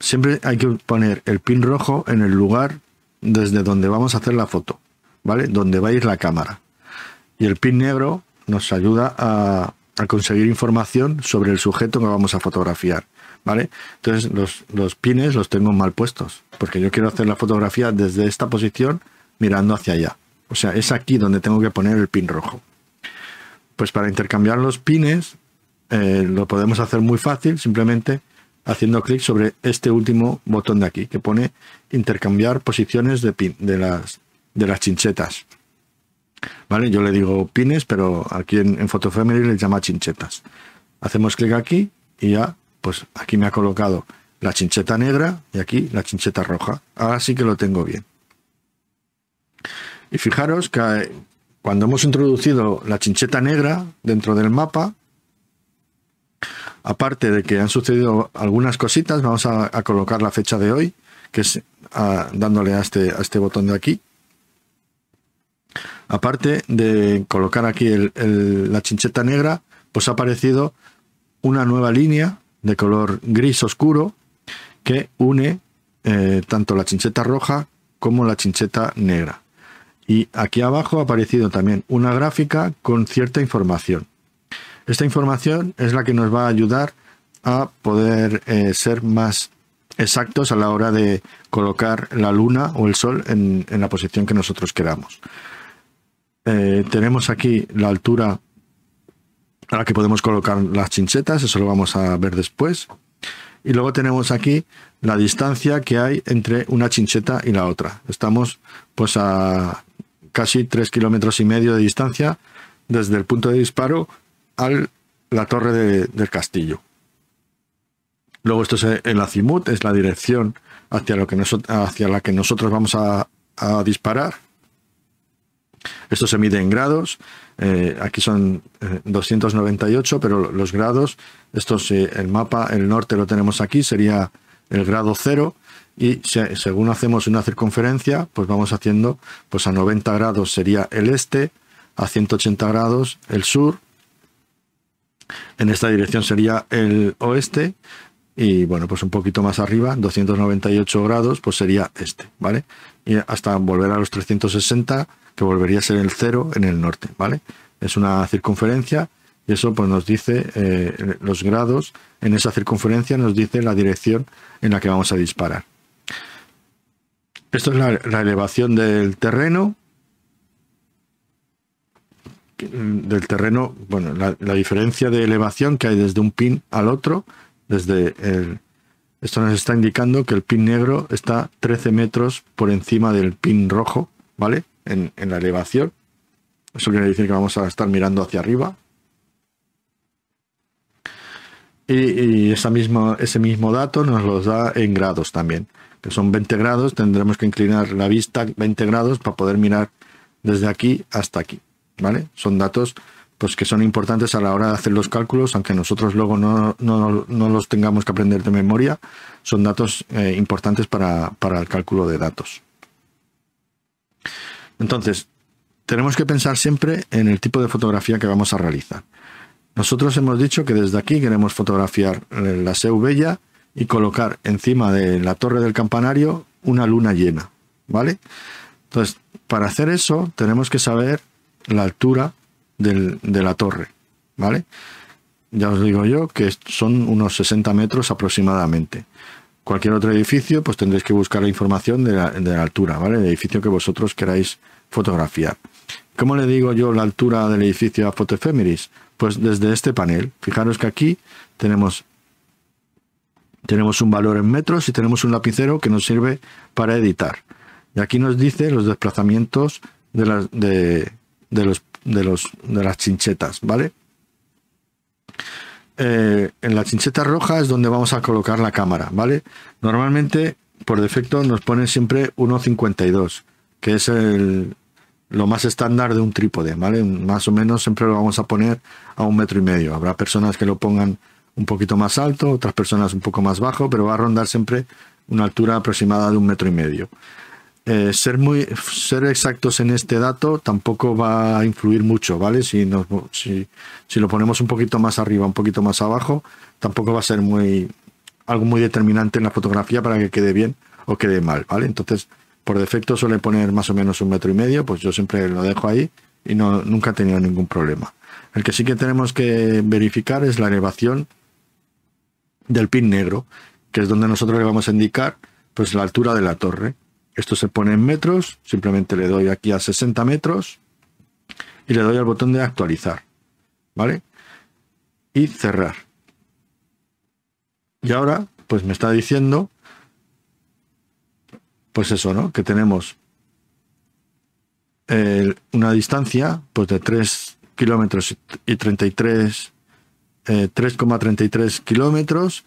Siempre hay que poner el pin rojo en el lugar desde donde vamos a hacer la foto. ¿Vale? Donde va a ir la cámara. Y el pin negro nos ayuda a, a conseguir información sobre el sujeto que vamos a fotografiar. ¿Vale? Entonces los, pines los tengo mal puestos, porque yo quiero hacer la fotografía desde esta posición mirando hacia allá. O sea, es aquí donde tengo que poner el pin rojo. Pues para intercambiar los pines eh, lo podemos hacer muy fácil, simplemente haciendo clic sobre este último botón de aquí, que pone intercambiar posiciones de, pin, de, las, de las chinchetas. ¿Vale? Yo le digo pines, pero aquí en, en Photofamily les llama chinchetas. Hacemos clic aquí y ya, pues aquí me ha colocado la chincheta negra y aquí la chincheta roja. Ahora sí que lo tengo bien. Y fijaros que eh, cuando hemos introducido la chincheta negra dentro del mapa, aparte de que han sucedido algunas cositas, vamos a, colocar la fecha de hoy, que es ah, dándole este, a este botón de aquí. Aparte de colocar aquí la chincheta negra, pues ha aparecido una nueva línea de color gris oscuro que une eh, tanto la chincheta roja como la chincheta negra. Y aquí abajo ha aparecido también una gráfica con cierta información. Esta información es la que nos va a ayudar a poder eh, ser más exactos a la hora de colocar la luna o el sol en la posición que nosotros queramos. Eh, tenemos aquí la altura a la que podemos colocar las chinchetas, eso lo vamos a ver después. Y luego tenemos aquí la distancia que hay entre una chincheta y la otra. Estamos pues a casi 3 kilómetros y medio de distancia desde el punto de disparo a la torre del castillo. Luego esto es el azimut, es la dirección hacia, lo que hacia la que nosotros vamos a disparar. Esto se mide en grados. Eh, aquí son 298, eh, pero los grados, esto el mapa, el norte lo tenemos aquí, sería el grado cero. Y según hacemos una circunferencia, pues vamos haciendo, pues a 90 grados sería el este, a 180 grados el sur, en esta dirección sería el oeste y bueno, pues un poquito más arriba, 298 grados, pues sería este, ¿vale? Y hasta volver a los 360 que volvería a ser el cero en el norte, ¿vale? Es una circunferencia y eso pues, nos dice eh, los grados en esa circunferencia, nos dice la dirección en la que vamos a disparar. Esto es la, elevación del terreno. Del terreno, bueno, la, la, diferencia de elevación que hay desde un pin al otro, desde el... Esto nos está indicando que el pin negro está 13 metros por encima del pin rojo, ¿vale? en, la elevación. Eso quiere decir que vamos a estar mirando hacia arriba. Y, ese mismo dato nos lo da en grados también, que son 20 grados. Tendremos que inclinar la vista 20 grados para poder mirar desde aquí hasta aquí. ¿Vale? Son datos pues, que son importantes a la hora de hacer los cálculos, aunque nosotros luego no, los tengamos que aprender de memoria. Son datos eh, importantes para, para el cálculo de datos. Entonces, tenemos que pensar siempre en el tipo de fotografía que vamos a realizar. Nosotros hemos dicho que desde aquí queremos fotografiar eh, la Seu Bella y colocar encima de la torre del campanario una luna llena, ¿vale? Entonces, para hacer eso tenemos que saber la altura de la torre, ¿vale? Ya os digo yo que son unos 60 metros aproximadamente cualquier otro edificio, pues tendréis que buscar la información de la, altura, ¿vale? El edificio que vosotros queráis fotografiar. ¿Cómo le digo yo la altura del edificio a Pues desde este panel. Fijaros que aquí tenemos, tenemos un valor en metros y tenemos un lapicero que nos sirve para editar. Y aquí nos dice los desplazamientos de las, de las chinchetas, ¿vale? Eh, en la chincheta roja es donde vamos a colocar la cámara, ¿vale? Normalmente, por defecto, nos ponen siempre 1.52, que es lo más estándar de un trípode, ¿vale? Más o menos siempre lo vamos a poner a un metro y medio. Habrá personas que lo pongan un poquito más alto, otras personas un poco más bajo, pero va a rondar siempre una altura aproximada de un metro y medio. Eh, ser muy ser exactos en este dato tampoco va a influir mucho, ¿vale? Si, nos, si, lo ponemos un poquito más arriba, un poquito más abajo, tampoco va a ser muy algo muy determinante en la fotografía para que quede bien o quede mal, ¿vale? Entonces, por defecto suele poner más o menos un metro y medio, pues yo siempre lo dejo ahí y no, nunca he tenido ningún problema. El que sí que tenemos que verificar es la elevación del pin negro, que es donde nosotros le vamos a indicar pues la altura de la torre. Esto se pone en metros, simplemente le doy aquí a 60 metros y le doy al botón de actualizar, ¿vale? Y cerrar. Y ahora, pues me está diciendo, pues eso, ¿no? Que tenemos eh, una distancia pues de 3 kilómetros y 33, 3,33 eh, kilómetros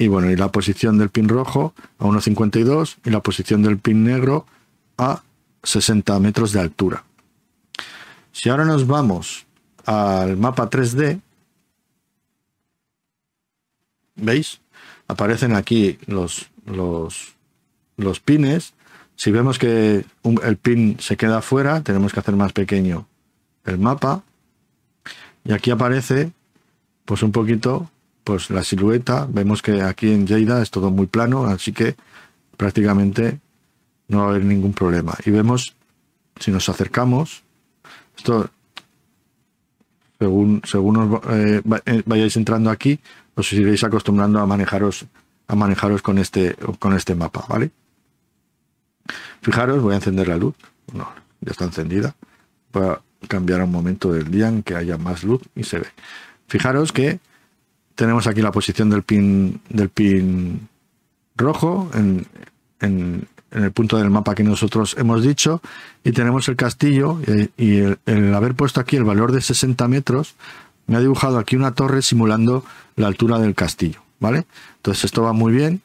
y bueno, y la posición del pin rojo a 1,52 y la posición del pin negro a 60 metros de altura. Si ahora nos vamos al mapa 3D, ¿veis? Aparecen aquí los, los, pines. Si vemos que el pin se queda fuera tenemos que hacer más pequeño el mapa. Y aquí aparece, pues un poquito, pues la silueta, vemos que aquí en Lleida es todo muy plano, así que prácticamente no va a haber ningún problema. Y vemos, si nos acercamos, esto, según, según eh, eh, vayáis entrando aquí, os iréis acostumbrando a manejaros, a manejaros con, este, con este mapa, ¿vale? Fijaros, voy a encender la luz. No, ya está encendida. Voy a cambiar un momento del día en que haya más luz y se ve. Fijaros que tenemos aquí la posición del pin, del pin rojo en, el punto del mapa que nosotros hemos dicho y tenemos el castillo eh, y, el, haber puesto aquí el valor de 60 metros me ha dibujado aquí una torre simulando la altura del castillo, ¿vale? Entonces esto va muy bien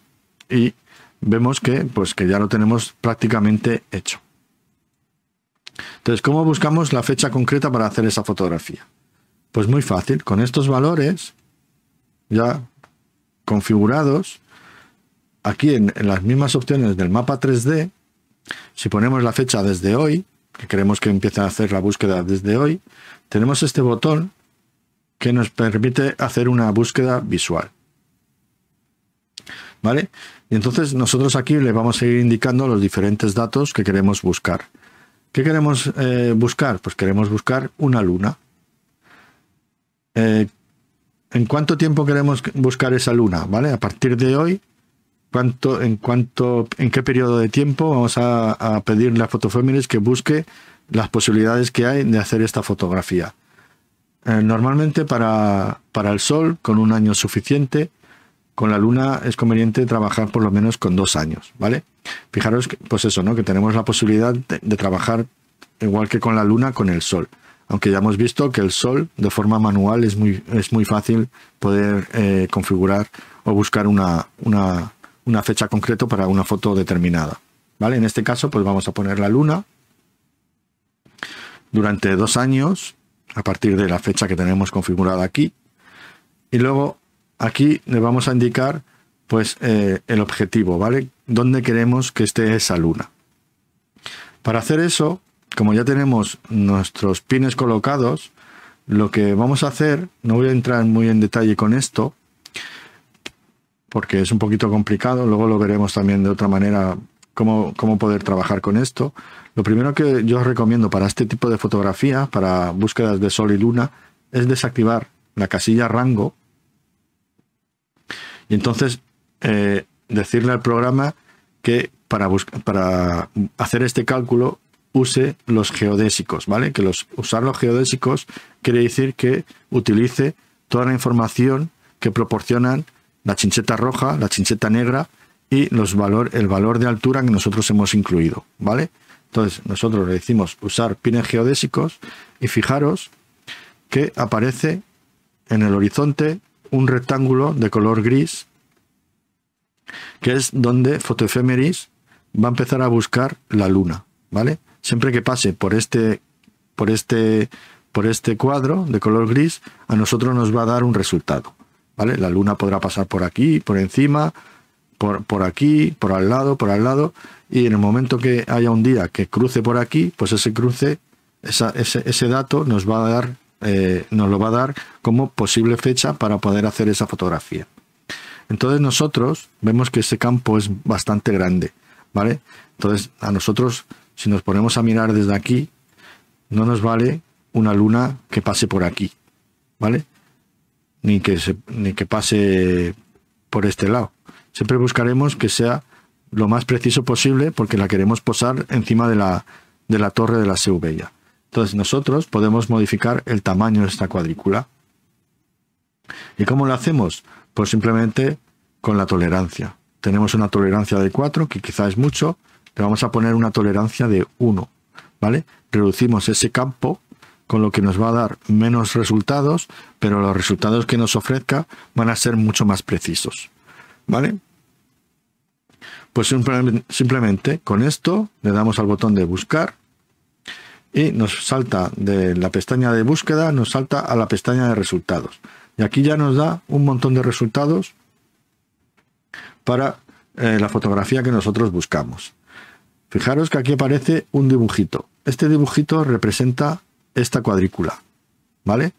y vemos que, pues, que ya lo tenemos prácticamente hecho. Entonces, ¿cómo buscamos la fecha concreta para hacer esa fotografía? Pues muy fácil, con estos valores ya configurados, aquí en, las mismas opciones del mapa 3D, si ponemos la fecha desde hoy, que queremos que empiece a hacer la búsqueda desde hoy, tenemos este botón que nos permite hacer una búsqueda visual. ¿Vale? Y entonces nosotros aquí le vamos a ir indicando los diferentes datos que queremos buscar. ¿Qué queremos eh, buscar? Pues queremos buscar una luna. Eh, ¿En cuánto tiempo queremos buscar esa luna? ¿Vale? A partir de hoy, ¿cuánto, en, cuánto, ¿en qué periodo de tiempo vamos a, pedirle a fotofémiles que busque las posibilidades que hay de hacer esta fotografía? Eh, normalmente para, para el Sol, con un año suficiente, con la Luna es conveniente trabajar por lo menos con dos años, ¿vale? Fijaros, que, pues eso, ¿no? Que tenemos la posibilidad de trabajar igual que con la Luna, con el Sol aunque ya hemos visto que el sol de forma manual es muy, es muy fácil poder eh, configurar o buscar una, fecha concreta para una foto determinada. ¿vale? En este caso, pues vamos a poner la luna durante dos años a partir de la fecha que tenemos configurada aquí. Y luego aquí le vamos a indicar pues eh, el objetivo, ¿vale? ¿Dónde queremos que esté esa luna? Para hacer eso, como ya tenemos nuestros pines colocados, lo que vamos a hacer, no voy a entrar muy en detalle con esto, porque es un poquito complicado, luego lo veremos también de otra manera cómo, poder trabajar con esto. Lo primero que yo os recomiendo para este tipo de fotografía, para búsquedas de sol y luna, es desactivar la casilla rango y entonces eh, decirle al programa que para, para hacer este cálculo use los geodésicos, ¿vale? Que los, usar los geodésicos quiere decir que utilice toda la información que proporcionan la chincheta roja, la chincheta negra y los valor, el valor de altura que nosotros hemos incluido, ¿vale? Entonces, nosotros le decimos usar pines geodésicos y fijaros que aparece en el horizonte un rectángulo de color gris que es donde Fotoefemeris va a empezar a buscar la luna, ¿vale? siempre que pase por este, por este, por este cuadro de color gris, a nosotros nos va a dar un resultado. ¿vale? La luna podrá pasar por aquí, por encima, por, por aquí, por al lado, por al lado, y en el momento que haya un día que cruce por aquí, pues ese cruce, ese, dato nos va a dar, eh, nos lo va a dar como posible fecha para poder hacer esa fotografía. Entonces nosotros vemos que ese campo es bastante grande, ¿vale? Entonces a nosotros si nos ponemos a mirar desde aquí, no nos vale una luna que pase por aquí, ¿vale? Ni que, ni que pase por este lado. Siempre buscaremos que sea lo más preciso posible porque la queremos posar encima de la, torre de la Seubella. Entonces nosotros podemos modificar el tamaño de esta cuadrícula. ¿Y cómo lo hacemos? Pues simplemente con la tolerancia. Tenemos una tolerancia de 4, que quizá es mucho, le vamos a poner una tolerancia de 1, ¿vale? Reducimos ese campo, con lo que nos va a dar menos resultados, pero los resultados que nos ofrezca van a ser mucho más precisos, ¿vale? Pues simplemente con esto le damos al botón de buscar y nos salta de la pestaña de búsqueda, nos salta a la pestaña de resultados. Y aquí ya nos da un montón de resultados para eh, la fotografía que nosotros buscamos. Fijaros que aquí aparece un dibujito. Este dibujito representa esta cuadrícula, ¿vale?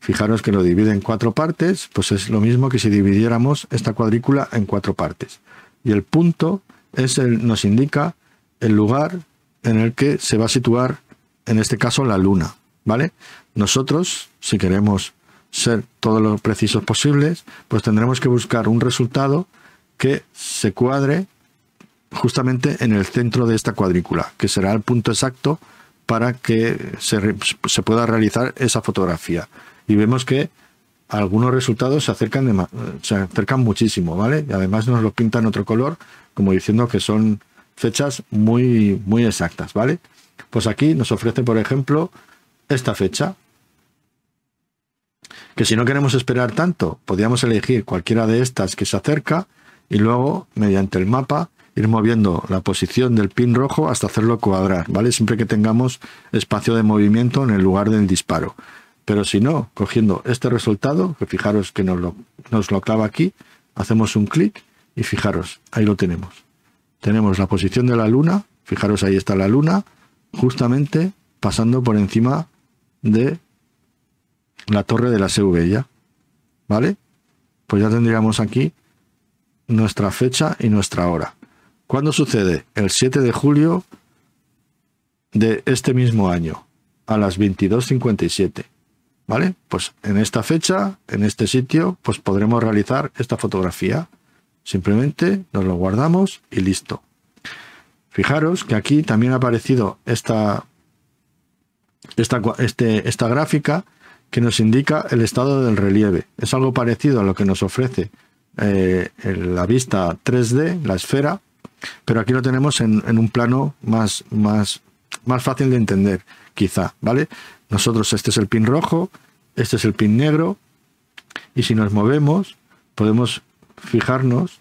Fijaros que lo divide en cuatro partes, pues es lo mismo que si dividiéramos esta cuadrícula en cuatro partes. Y el punto es el, nos indica el lugar en el que se va a situar, en este caso, la luna, ¿vale? Nosotros, si queremos ser todos los precisos posibles, pues tendremos que buscar un resultado que se cuadre justamente en el centro de esta cuadrícula, que será el punto exacto para que se, pueda realizar esa fotografía. Y vemos que algunos resultados se acercan, se acercan muchísimo, ¿vale? Y además nos los pintan otro color, como diciendo que son fechas muy, muy exactas, ¿vale? Pues aquí nos ofrece, por ejemplo, esta fecha. Que si no queremos esperar tanto, podríamos elegir cualquiera de estas que se acerca y luego, mediante el mapa, ir moviendo la posición del pin rojo hasta hacerlo cuadrar, ¿vale? Siempre que tengamos espacio de movimiento en el lugar del disparo. Pero si no, cogiendo este resultado, que fijaros que nos lo, clava aquí, hacemos un clic y fijaros, ahí lo tenemos. Tenemos la posición de la luna, fijaros ahí está la luna, justamente pasando por encima de la torre de la CV ¿Vale? Pues ya tendríamos aquí nuestra fecha y nuestra hora. ¿Cuándo sucede? El 7 de julio de este mismo año, a las 22.57. ¿Vale? Pues en esta fecha, en este sitio, pues podremos realizar esta fotografía. Simplemente nos lo guardamos y listo. Fijaros que aquí también ha aparecido esta, esta, este, gráfica que nos indica el estado del relieve. Es algo parecido a lo que nos ofrece eh, la vista 3D, la esfera, pero aquí lo tenemos en, un plano más, más, fácil de entender, quizá, ¿vale? Nosotros este es el pin rojo, este es el pin negro, y si nos movemos, podemos fijarnos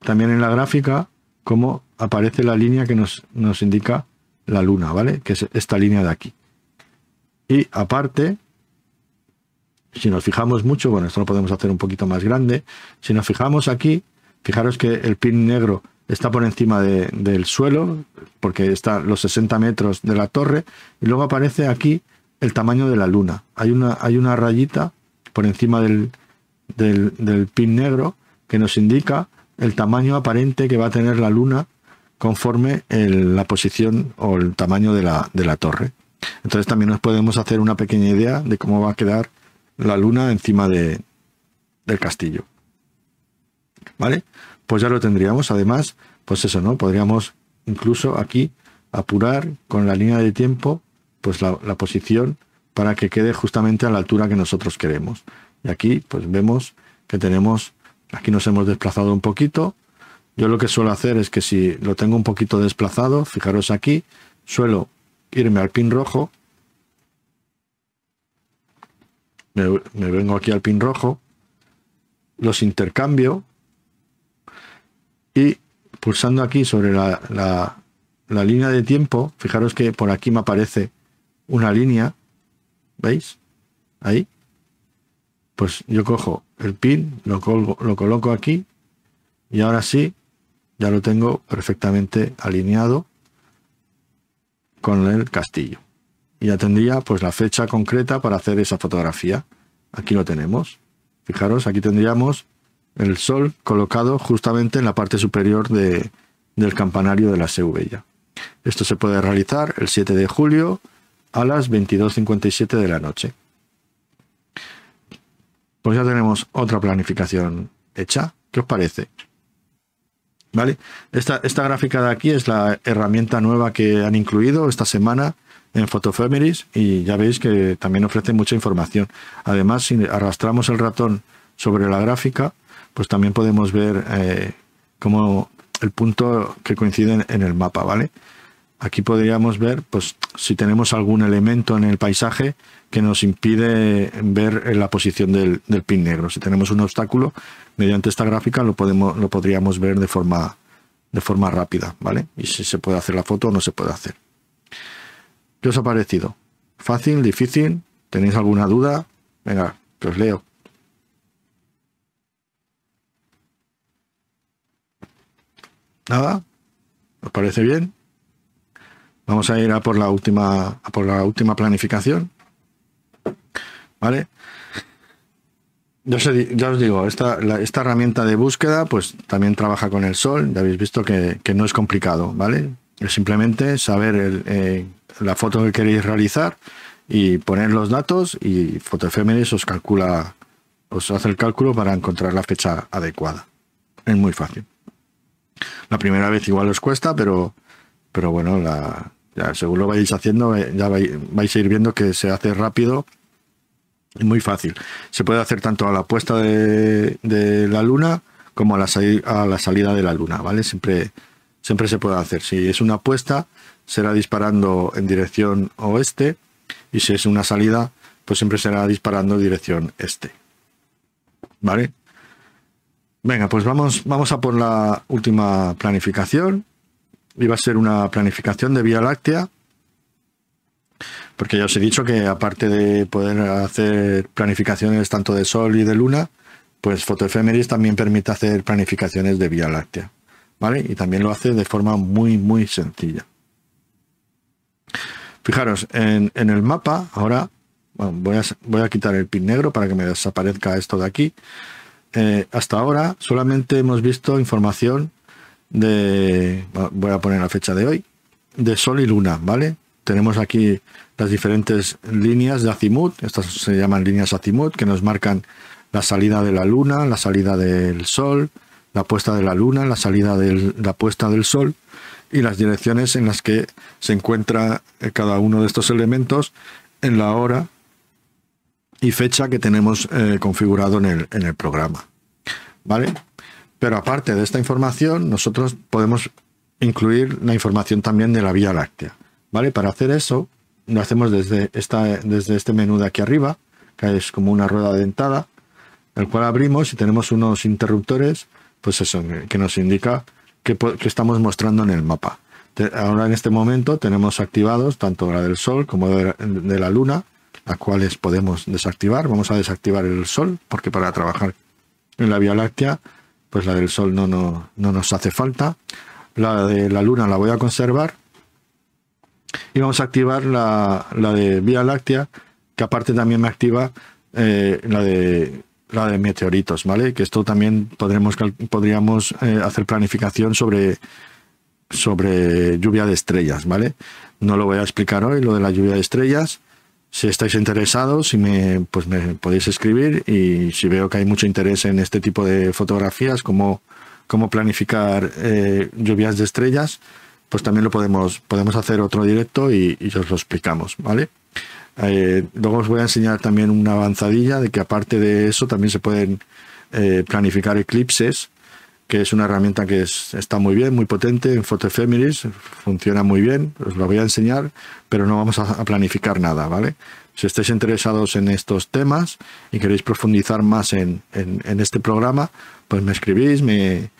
también en la gráfica cómo aparece la línea que nos, nos indica la luna, ¿vale? Que es esta línea de aquí. Y aparte, si nos fijamos mucho, bueno, esto lo podemos hacer un poquito más grande, si nos fijamos aquí, Fijaros que el pin negro está por encima del suelo, porque está a los 60 metros de la torre, y luego aparece aquí el tamaño de la luna. Hay una, hay una rayita por encima del, del, pin negro que nos indica el tamaño aparente que va a tener la luna conforme la posición o el tamaño de la, de la torre. Entonces también nos podemos hacer una pequeña idea de cómo va a quedar la luna encima del castillo. ¿vale? Pues ya lo tendríamos. Además, pues eso, ¿no? Podríamos incluso aquí apurar con la línea de tiempo pues la, posición para que quede justamente a la altura que nosotros queremos. Y aquí pues vemos que tenemos, aquí nos hemos desplazado un poquito. Yo lo que suelo hacer es que si lo tengo un poquito desplazado, fijaros aquí, suelo irme al pin rojo. me vengo aquí al pin rojo. Los intercambio pulsando aquí sobre la, la, la línea de tiempo, fijaros que por aquí me aparece una línea, ¿veis? Ahí. Pues yo cojo el pin, lo, colgo, lo coloco aquí y ahora sí, ya lo tengo perfectamente alineado con el castillo. Y ya tendría pues la fecha concreta para hacer esa fotografía. Aquí lo tenemos. Fijaros, aquí tendríamos el sol colocado justamente en la parte superior de, del campanario de la sevilla. Esto se puede realizar el 7 de julio a las 22.57 de la noche. Pues ya tenemos otra planificación hecha. ¿Qué os parece? ¿Vale? Esta, esta gráfica de aquí es la herramienta nueva que han incluido esta semana en Photofemeris y ya veis que también ofrece mucha información. Además, si arrastramos el ratón sobre la gráfica, pues también podemos ver eh, como el punto que coincide en el mapa, ¿vale? Aquí podríamos ver pues, si tenemos algún elemento en el paisaje que nos impide ver la posición del, pin negro. Si tenemos un obstáculo, mediante esta gráfica lo, podemos, lo podríamos ver de forma, de forma rápida, ¿vale? Y si se puede hacer la foto o no se puede hacer. ¿Qué os ha parecido? ¿Fácil? ¿Difícil? ¿Tenéis alguna duda? Venga, os pues leo. Nada. ¿Os parece bien? Vamos a ir a por la última, por la última planificación. ¿Vale? Yo ya os digo, esta, la, esta, herramienta de búsqueda pues también trabaja con el sol, ya habéis visto que, no es complicado, ¿vale? Es simplemente saber eh, la foto que queréis realizar y poner los datos y Fotoefémeris os calcula, os hace el cálculo para encontrar la fecha adecuada. Es muy fácil. La primera vez igual os cuesta, pero, pero bueno, ya, según lo vais haciendo, eh, ya vais, a ir viendo que se hace rápido y muy fácil. Se puede hacer tanto a la puesta de, la luna como a la, salida de la luna, ¿vale? Siempre, siempre se puede hacer. Si es una puesta, será disparando en dirección oeste y si es una salida, pues siempre será disparando en dirección este. ¿Vale? Venga, pues vamos, vamos a por la última planificación. Iba a ser una planificación de Vía Láctea. Porque ya os he dicho que aparte de poder hacer planificaciones tanto de Sol y de Luna, pues Fotoefemeris también permite hacer planificaciones de Vía Láctea. ¿Vale? Y también lo hace de forma muy, muy sencilla. Fijaros, en, el mapa, ahora voy, a, voy a quitar el pin negro para que me desaparezca esto de aquí. Eh, hasta ahora solamente hemos visto información de, voy a poner la fecha de hoy, de Sol y Luna, ¿vale? Tenemos aquí las diferentes líneas de azimut, estas se llaman líneas azimut, que nos marcan la salida de la Luna, la salida del Sol, la puesta de la Luna, la salida de la puesta del Sol y las direcciones en las que se encuentra eh, cada uno de estos elementos en la hora y fecha que tenemos eh, configurado en el, en el programa. ¿Vale? Pero aparte de esta información, nosotros podemos incluir la información también de la Vía Láctea. ¿Vale? Para hacer eso, lo hacemos desde, esta, desde este menú de aquí arriba, que es como una rueda dentada, el cual abrimos y tenemos unos interruptores, pues eso, que nos indica que, estamos mostrando en el mapa. Ahora en este momento tenemos activados tanto la del Sol como la de la Luna, las cuales podemos desactivar. Vamos a desactivar el Sol, porque para trabajar en la Vía Láctea, pues la del Sol no, no, nos hace falta. La de la Luna la voy a conservar. Y vamos a activar la, de Vía Láctea, que aparte también me activa eh, la de la de meteoritos, ¿vale? Que esto también podremos, podríamos eh, hacer planificación sobre, sobre lluvia de estrellas, ¿vale? No lo voy a explicar hoy, lo de la lluvia de estrellas. Si estáis interesados, si me, pues me podéis escribir y si veo que hay mucho interés en este tipo de fotografías, como cómo planificar eh, lluvias de estrellas, pues también lo podemos, podemos hacer otro directo y, os lo explicamos, ¿vale? Eh, luego os voy a enseñar también una avanzadilla de que aparte de eso también se pueden eh, planificar eclipses que es una herramienta que está muy bien, muy potente en Photofemiris, funciona muy bien, os lo voy a enseñar, pero no vamos a, planificar nada, ¿vale? Si estáis interesados en estos temas y queréis profundizar más en, este programa, pues me escribís, me,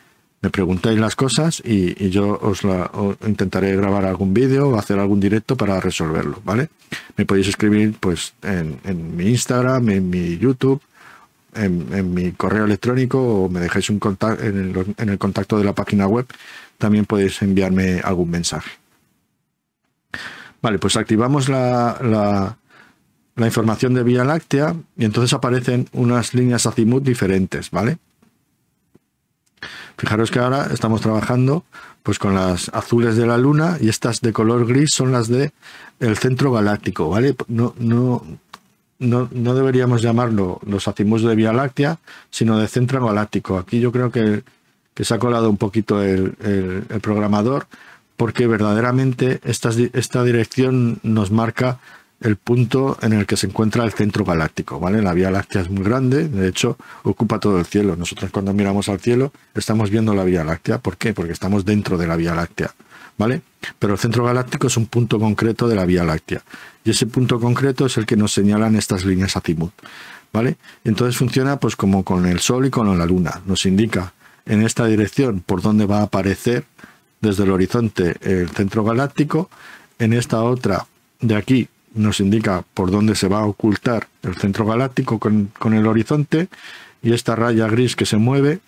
preguntáis las cosas y, yo os, intentaré grabar algún vídeo o hacer algún directo para resolverlo, ¿vale? Me podéis escribir pues en mi Instagram, en mi YouTube, en, mi correo electrónico o me dejáis un contacto en el, contacto de la página web, también podéis enviarme algún mensaje. Vale, pues activamos la, la, la, información de Vía Láctea y entonces aparecen unas líneas azimut diferentes, ¿vale? Fijaros que ahora estamos trabajando pues con las azules de la luna y estas de color gris son las de el centro galáctico, ¿vale? No, no, no, no deberíamos llamarlo los azimuts de Vía Láctea, sino de centro galáctico. Aquí yo creo que, se ha colado un poquito el, el, programador, porque verdaderamente esta, esta dirección nos marca el punto en el que se encuentra el centro galáctico, ¿vale? La Vía Láctea es muy grande, de hecho, ocupa todo el cielo. Nosotros cuando miramos al cielo estamos viendo la Vía Láctea, ¿por qué? Porque estamos dentro de la Vía Láctea. ¿vale? Pero el centro galáctico es un punto concreto de la Vía Láctea. Y ese punto concreto es el que nos señalan estas líneas azimut, ¿vale? Entonces funciona pues como con el Sol y con la Luna. Nos indica en esta dirección por dónde va a aparecer desde el horizonte el centro galáctico. En esta otra de aquí nos indica por dónde se va a ocultar el centro galáctico con el horizonte. Y esta raya gris que se mueve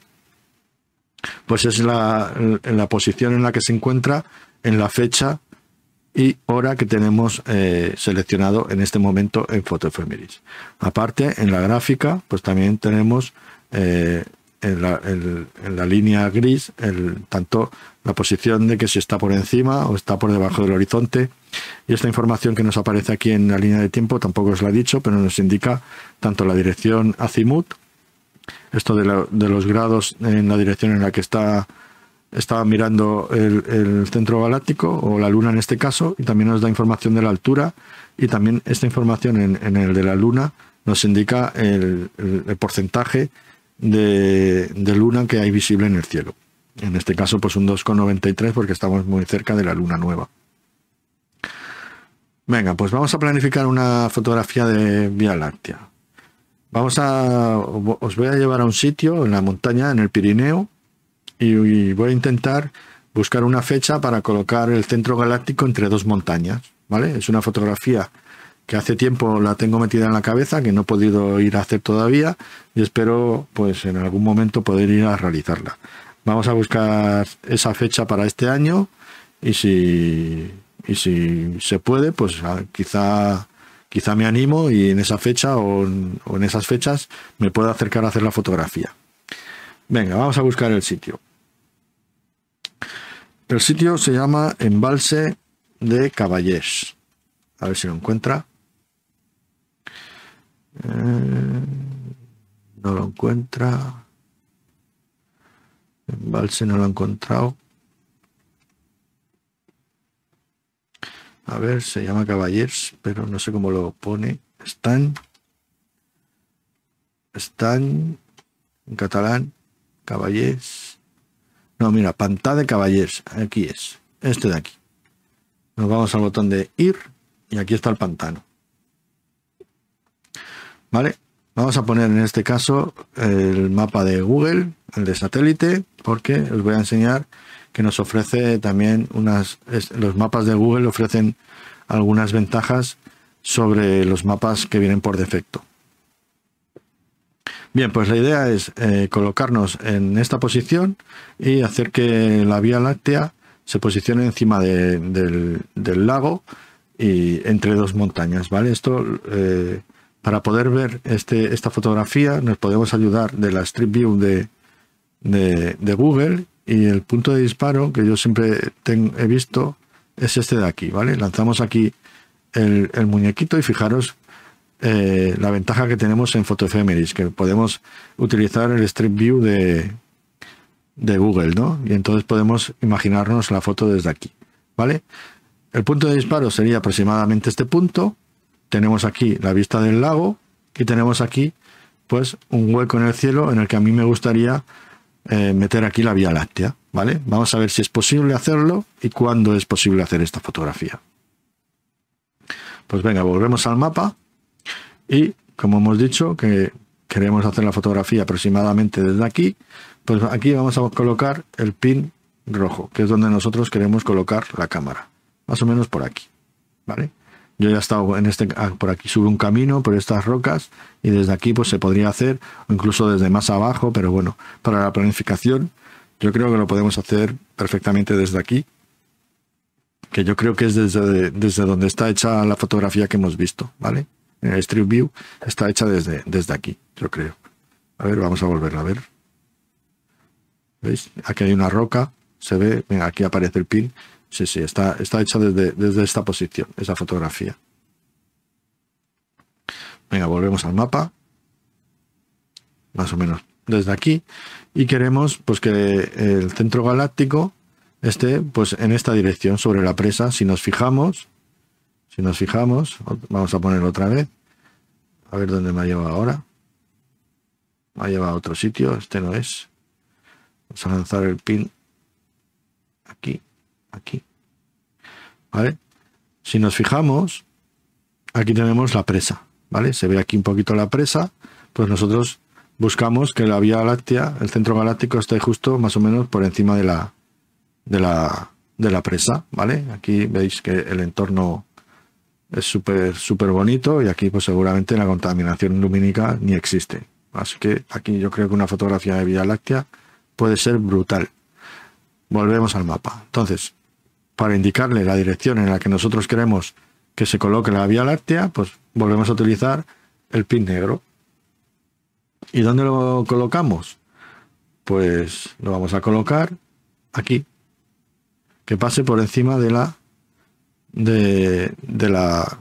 pues es la, posición en la que se encuentra en la fecha y hora que tenemos eh, seleccionado en este momento en PhotoFemiris. Aparte, en la gráfica, pues también tenemos eh, en, la, línea gris el, tanto la posición de que si está por encima o está por debajo del horizonte. Y esta información que nos aparece aquí en la línea de tiempo tampoco os la he dicho, pero nos indica tanto la dirección azimut esto de, los grados en la dirección en la que está estaba mirando el, centro galáctico o la luna en este caso y también nos da información de la altura y también esta información en, el de la luna nos indica el, porcentaje de, luna que hay visible en el cielo. En este caso pues un 2,93 porque estamos muy cerca de la luna nueva. Venga, pues vamos a planificar una fotografía de Vía Láctea. Vamos a, os voy a llevar a un sitio en la montaña, en el Pirineo, y, voy a intentar buscar una fecha para colocar el centro galáctico entre dos montañas, ¿vale? Es una fotografía que hace tiempo la tengo metida en la cabeza, que no he podido ir a hacer todavía y espero pues en algún momento poder ir a realizarla. Vamos a buscar esa fecha para este año y si, y si se puede, pues ah, quizá quizá me animo y en esa fecha o en, esas fechas me puedo acercar a hacer la fotografía. Venga, vamos a buscar el sitio. El sitio se llama Embalse de Caballés. A ver si lo encuentra. Eh, no lo encuentra. Embalse no lo ha encontrado. A ver, se llama caballers, pero no sé cómo lo pone. Están. Están. En catalán. caballers, No, mira, pantalla de caballers Aquí es. Este de aquí. Nos vamos al botón de ir. Y aquí está el pantano. Vale. Vamos a poner en este caso el mapa de Google, el de satélite, porque os voy a enseñar que nos ofrece también unas... los mapas de Google ofrecen algunas ventajas sobre los mapas que vienen por defecto. Bien, pues la idea es eh, colocarnos en esta posición y hacer que la Vía Láctea se posicione encima del, lago y entre dos montañas, ¿vale? Esto, eh, para poder ver este, esta fotografía, nos podemos ayudar de la Street View de Google y el punto de disparo que yo siempre he visto es este de aquí, ¿vale? Lanzamos aquí el, muñequito y fijaros eh, la ventaja que tenemos en Photoefemeris, que podemos utilizar el Street View de, de Google, ¿no? Y entonces podemos imaginarnos la foto desde aquí, ¿vale? El punto de disparo sería aproximadamente este punto. Tenemos aquí la vista del lago y tenemos aquí pues un hueco en el cielo en el que a mí me gustaría eh, meter aquí la Vía Láctea, ¿vale? Vamos a ver si es posible hacerlo y cuándo es posible hacer esta fotografía. Pues venga, volvemos al mapa y como hemos dicho que queremos hacer la fotografía aproximadamente desde aquí, pues aquí vamos a colocar el pin rojo, que es donde nosotros queremos colocar la cámara, más o menos por aquí, ¿vale? Yo ya he estado en este, ah, por aquí sube un camino, por estas rocas, y desde aquí pues se podría hacer, o incluso desde más abajo, pero bueno, para la planificación yo creo que lo podemos hacer perfectamente desde aquí, que yo creo que es desde, donde está hecha la fotografía que hemos visto, ¿vale? En el Street View está hecha desde, desde aquí, yo creo. A ver, vamos a volverla a ver. ¿Veis? Aquí hay una roca, se ve, aquí aparece el pin Sí, sí, está, está hecha desde, esta posición, esa fotografía. Venga, volvemos al mapa. Más o menos desde aquí. Y queremos pues, que el centro galáctico esté pues, en esta dirección, sobre la presa. Si nos fijamos, si nos fijamos, vamos a ponerlo otra vez. A ver dónde me ha llevado ahora. Me ha llevado a otro sitio, este no es. Vamos a lanzar el pin aquí. ¿Vale? Si nos fijamos, aquí tenemos la presa. ¿Vale? Se ve aquí un poquito la presa. Pues nosotros buscamos que la Vía Láctea, el centro galáctico, esté justo más o menos por encima de la, de la, de la presa. ¿Vale? Aquí veis que el entorno es súper súper bonito y aquí pues seguramente la contaminación lumínica ni existe. Así que aquí yo creo que una fotografía de Vía Láctea puede ser brutal. Volvemos al mapa. Entonces, para indicarle la dirección en la que nosotros queremos que se coloque la vía láctea, pues volvemos a utilizar el pin negro. ¿Y dónde lo colocamos? Pues lo vamos a colocar aquí, que pase por encima de la de, la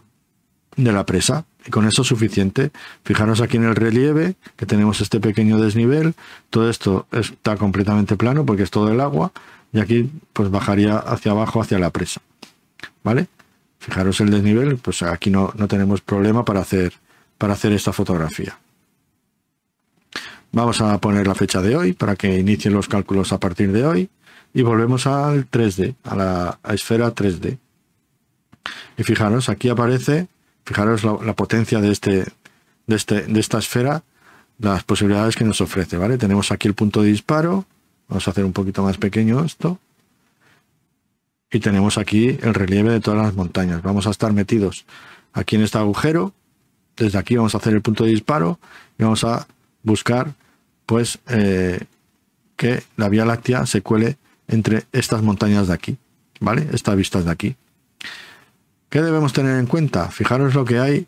de la presa. Y con eso es suficiente. Fijaros aquí en el relieve, que tenemos este pequeño desnivel. Todo esto está completamente plano porque es todo el agua y aquí pues bajaría hacia abajo, hacia la presa. ¿Vale? Fijaros el desnivel, pues aquí no, tenemos problema para hacer, para hacer esta fotografía. Vamos a poner la fecha de hoy para que inicien los cálculos a partir de hoy y volvemos al 3D, a la esfera 3D. Y fijaros, aquí aparece, fijaros la, potencia de, este, de, este, de esta esfera, las posibilidades que nos ofrece, ¿vale? Tenemos aquí el punto de disparo, Vamos a hacer un poquito más pequeño esto. Y tenemos aquí el relieve de todas las montañas. Vamos a estar metidos aquí en este agujero. Desde aquí vamos a hacer el punto de disparo y vamos a buscar pues eh, que la Vía Láctea se cuele entre estas montañas de aquí, ¿vale? Estas vistas de aquí. ¿Qué debemos tener en cuenta? Fijaros lo que hay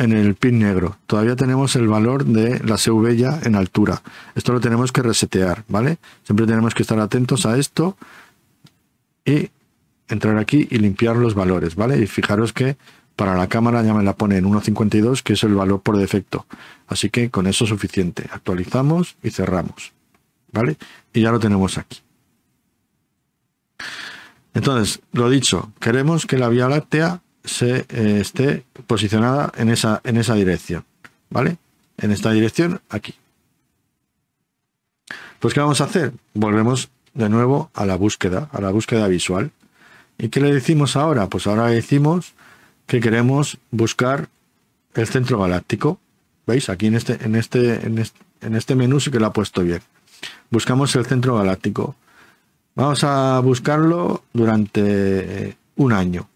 en el pin negro. Todavía tenemos el valor de la CV ya en altura. Esto lo tenemos que resetear, ¿vale? Siempre tenemos que estar atentos a esto y entrar aquí y limpiar los valores, ¿vale? Y fijaros que para la cámara ya me la pone en 1.52, que es el valor por defecto. Así que con eso suficiente. Actualizamos y cerramos, ¿vale? Y ya lo tenemos aquí. Entonces, lo dicho, queremos que la Vía Láctea se eh, esté posicionada en esa, en esa dirección, ¿vale? En esta dirección, aquí. Pues, ¿qué vamos a hacer? Volvemos de nuevo a la búsqueda, a la búsqueda visual. ¿Y qué le decimos ahora? Pues ahora decimos que queremos buscar el centro galáctico. ¿Veis? Aquí en este, en este, en este, en este menú sí que lo ha puesto bien. Buscamos el centro galáctico. Vamos a buscarlo durante eh, un año.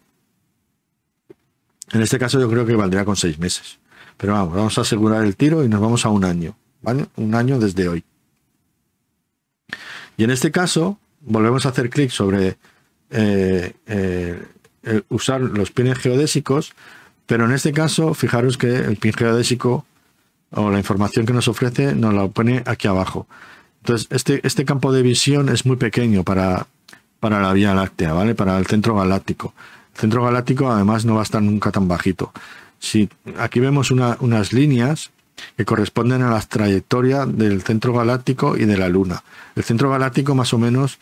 En este caso yo creo que valdría con seis meses. Pero vamos, vamos a asegurar el tiro y nos vamos a un año. ¿vale? Un año desde hoy. Y en este caso, volvemos a hacer clic sobre eh, eh, eh, usar los pines geodésicos, pero en este caso, fijaros que el pin geodésico o la información que nos ofrece nos la pone aquí abajo. Entonces, este, este campo de visión es muy pequeño para, para la Vía Láctea, ¿vale? Para el centro galáctico centro galáctico además no va a estar nunca tan bajito. Si aquí vemos unas líneas que corresponden a las trayectorias del centro galáctico y de la Luna. El centro galáctico más o menos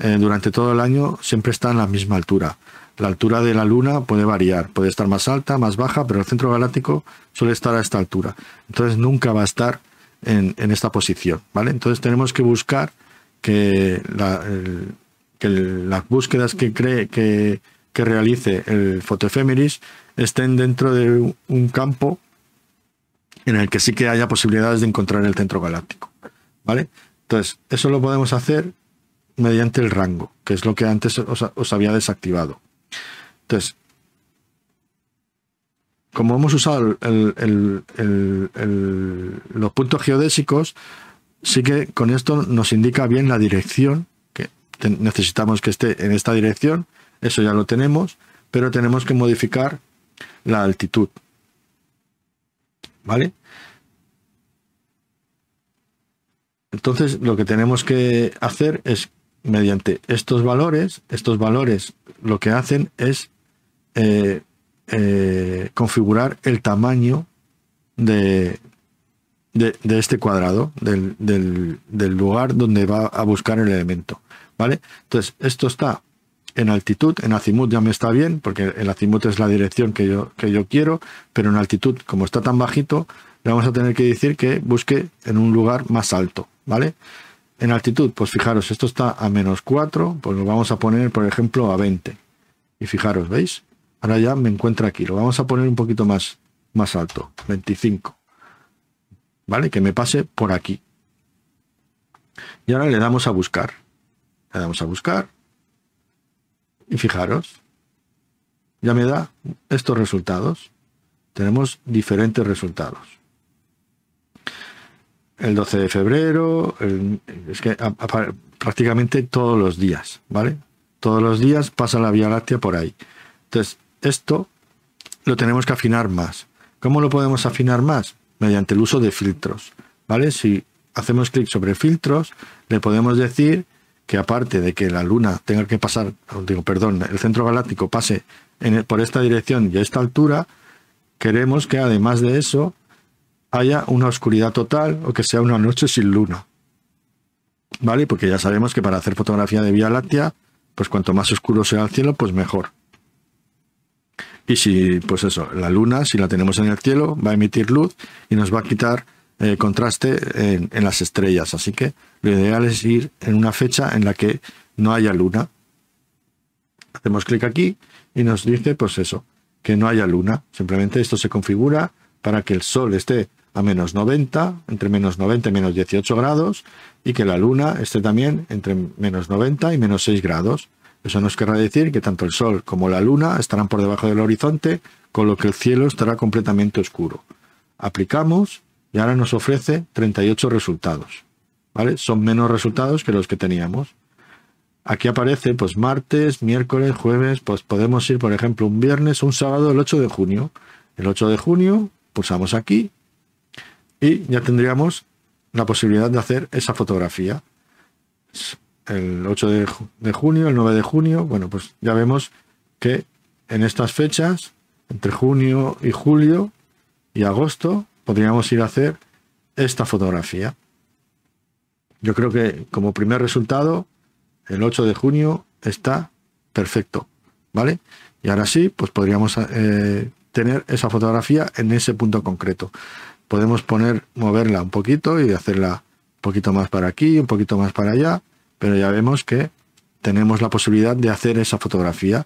eh, durante todo el año siempre está en la misma altura. La altura de la Luna puede variar, puede estar más alta, más baja, pero el centro galáctico suele estar a esta altura. Entonces nunca va a estar en, esta posición, ¿vale? Entonces tenemos que buscar que, las búsquedas que cree que, que realice el fotoefemeris estén dentro de un campo en el que sí que haya posibilidades de encontrar el centro galáctico. ¿Vale? Entonces, eso lo podemos hacer mediante el rango, que es lo que antes os, había desactivado. Entonces, como hemos usado los puntos geodésicos, sí que con esto nos indica bien la dirección que necesitamos que esté en esta dirección eso ya lo tenemos, pero tenemos que modificar la altitud. ¿Vale? Entonces lo que tenemos que hacer es, mediante estos valores, estos valores lo que hacen es eh, eh, configurar el tamaño de, de, este cuadrado, del, del, lugar donde va a buscar el elemento. ¿Vale? Entonces, esto está en altitud, en azimut ya me está bien, porque el azimut es la dirección que yo, que yo quiero, pero en altitud, como está tan bajito, le vamos a tener que decir que busque en un lugar más alto, ¿vale? En altitud, pues fijaros, esto está a menos 4, pues lo vamos a poner, por ejemplo, a 20. Y fijaros, ¿veis? Ahora ya me encuentra aquí, lo vamos a poner un poquito más, más alto, 25. ¿Vale? Que me pase por aquí. Y ahora le damos a buscar. Le damos a buscar y fijaros, ya me da estos resultados. Tenemos diferentes resultados. El 12 de febrero, es que prácticamente todos los días, ¿vale? Todos los días pasa la Vía Láctea por ahí. Entonces, esto lo tenemos que afinar más. ¿Cómo lo podemos afinar más? Mediante el uso de filtros, ¿vale? Si hacemos clic sobre filtros, le podemos decir que aparte de que la Luna tenga que pasar, digo, perdón, el centro galáctico pase por esta dirección y a esta altura, queremos que además de eso haya una oscuridad total o que sea una noche sin luna. ¿Vale? Porque ya sabemos que para hacer fotografía de Vía Láctea, pues cuanto más oscuro sea el cielo, pues mejor. Y si, pues eso, la luna, si la tenemos en el cielo, va a emitir luz y nos va a quitar eh, contraste en, en, las estrellas. Así que lo ideal es ir en una fecha en la que no haya luna. Hacemos clic aquí y nos dice, pues eso, que no haya luna. Simplemente esto se configura para que el sol esté a menos 90, entre menos 90 y menos 18 grados, y que la luna esté también entre menos 90 y menos 6 grados. Eso nos querrá decir que tanto el sol como la luna estarán por debajo del horizonte, con lo que el cielo estará completamente oscuro. Aplicamos y ahora nos ofrece 38 resultados. Son menos resultados que los que teníamos. Aquí aparece pues martes, miércoles, jueves, pues podemos ir por ejemplo un viernes, un sábado, el 8 de junio. El 8 de junio pulsamos aquí y ya tendríamos la posibilidad de hacer esa fotografía. El 8 de junio, el 9 de junio, bueno, pues ya vemos que en estas fechas, entre junio y julio y agosto, podríamos ir a hacer esta fotografía. Yo creo que como primer resultado, el 8 de junio está perfecto, ¿vale? Y ahora sí, pues podríamos eh, tener esa fotografía en ese punto concreto. Podemos poner, moverla un poquito y hacerla un poquito más para aquí, un poquito más para allá, pero ya vemos que tenemos la posibilidad de hacer esa fotografía.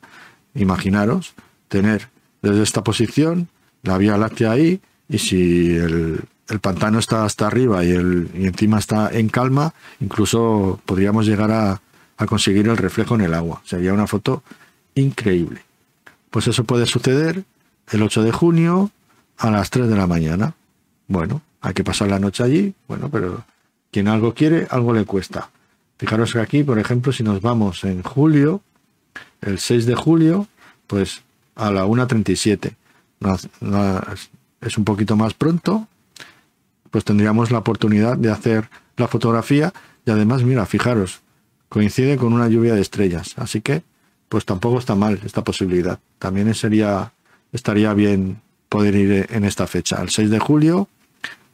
Imaginaros tener desde esta posición la Vía Láctea ahí, y si el, pantano está hasta arriba y, el, encima está en calma, incluso podríamos llegar a, conseguir el reflejo en el agua. Sería una foto increíble. Pues eso puede suceder el 8 de junio a las 3 de la mañana. Bueno, hay que pasar la noche allí. Bueno, pero quien algo quiere, algo le cuesta. Fijaros que aquí, por ejemplo, si nos vamos en julio, el 6 de julio, pues a la 1.37 es un poquito más pronto, pues tendríamos la oportunidad de hacer la fotografía y además, mira, fijaros, coincide con una lluvia de estrellas, así que pues tampoco está mal esta posibilidad. También sería, estaría bien poder ir en esta fecha. Al 6 de julio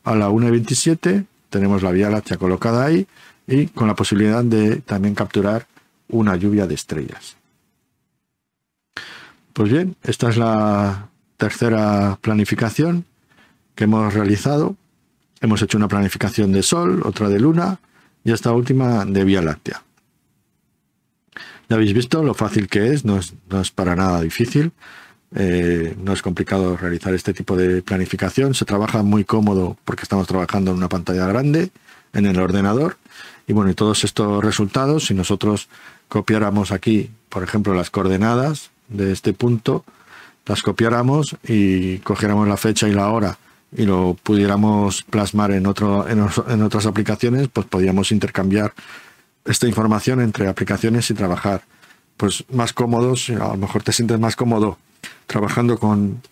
a la 1.27 tenemos la Vía Láctea colocada ahí y con la posibilidad de también capturar una lluvia de estrellas. Pues bien, esta es la tercera planificación que hemos realizado. Hemos hecho una planificación de Sol, otra de Luna y esta última de Vía Láctea. Ya habéis visto lo fácil que es, no es, para nada difícil, eh, no es complicado realizar este tipo de planificación, se trabaja muy cómodo porque estamos trabajando en una pantalla grande, en el ordenador, y bueno, y todos estos resultados, si nosotros copiáramos aquí, por ejemplo, las coordenadas de este punto, las copiáramos y cogiéramos la fecha y la hora y lo pudiéramos plasmar en, otro, en, otras aplicaciones, pues podíamos intercambiar esta información entre aplicaciones y trabajar. Pues más cómodos, a lo mejor te sientes más cómodo trabajando con,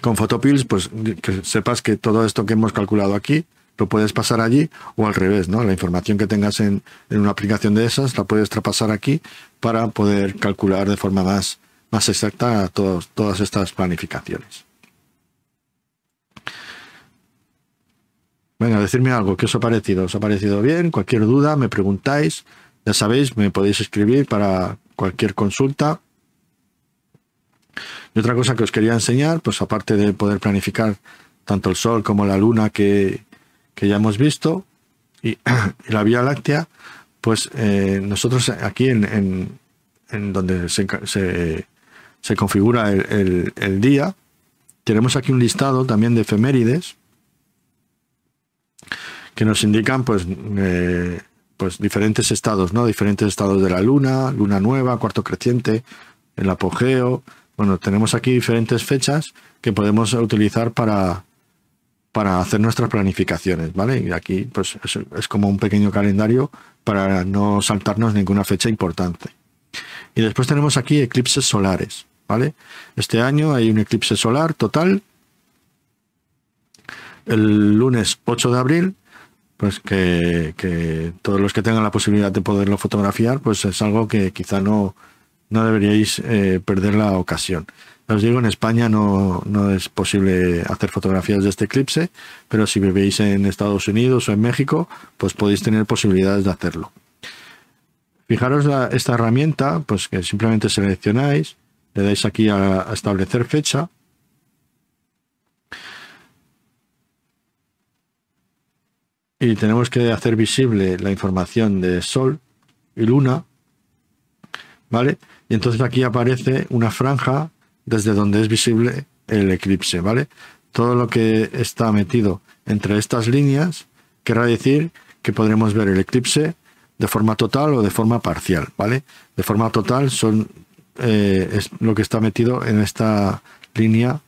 con Photopills, pues que sepas que todo esto que hemos calculado aquí lo puedes pasar allí o al revés, ¿no? La información que tengas en, en una aplicación de esas la puedes traspasar aquí para poder calcular de forma más más exacta a todas estas planificaciones. Venga, decirme algo, ¿qué os ha parecido? ¿Os ha parecido bien? Cualquier duda, me preguntáis. Ya sabéis, me podéis escribir para cualquier consulta. Y otra cosa que os quería enseñar, pues aparte de poder planificar tanto el Sol como la Luna que, que ya hemos visto, y, la Vía Láctea, pues eh, nosotros aquí en, en, donde se, se, se configura el, día. Tenemos aquí un listado también de efemérides que nos indican pues, eh, pues diferentes estados, ¿no? Diferentes estados de la luna, luna nueva, cuarto creciente, el apogeo. Bueno, tenemos aquí diferentes fechas que podemos utilizar para, para hacer nuestras planificaciones, ¿vale? Y aquí pues es como un pequeño calendario para no saltarnos ninguna fecha importante. Y después tenemos aquí eclipses solares. Este año hay un eclipse solar total el lunes 8 de abril, pues que, todos los que tengan la posibilidad de poderlo fotografiar, pues es algo que quizá no, deberíais eh, perder la ocasión. Os digo, en España no, es posible hacer fotografías de este eclipse, pero si vivéis en Estados Unidos o en México, pues podéis tener posibilidades de hacerlo. Fijaros esta herramienta, pues que simplemente seleccionáis, le dais aquí a, establecer fecha. Y tenemos que hacer visible la información de Sol y Luna. ¿Vale? Y entonces aquí aparece una franja desde donde es visible el eclipse, ¿vale? Todo lo que está metido entre estas líneas querrá decir que podremos ver el eclipse de forma total o de forma parcial, ¿vale? De forma total son eh, es lo que está metido en esta línea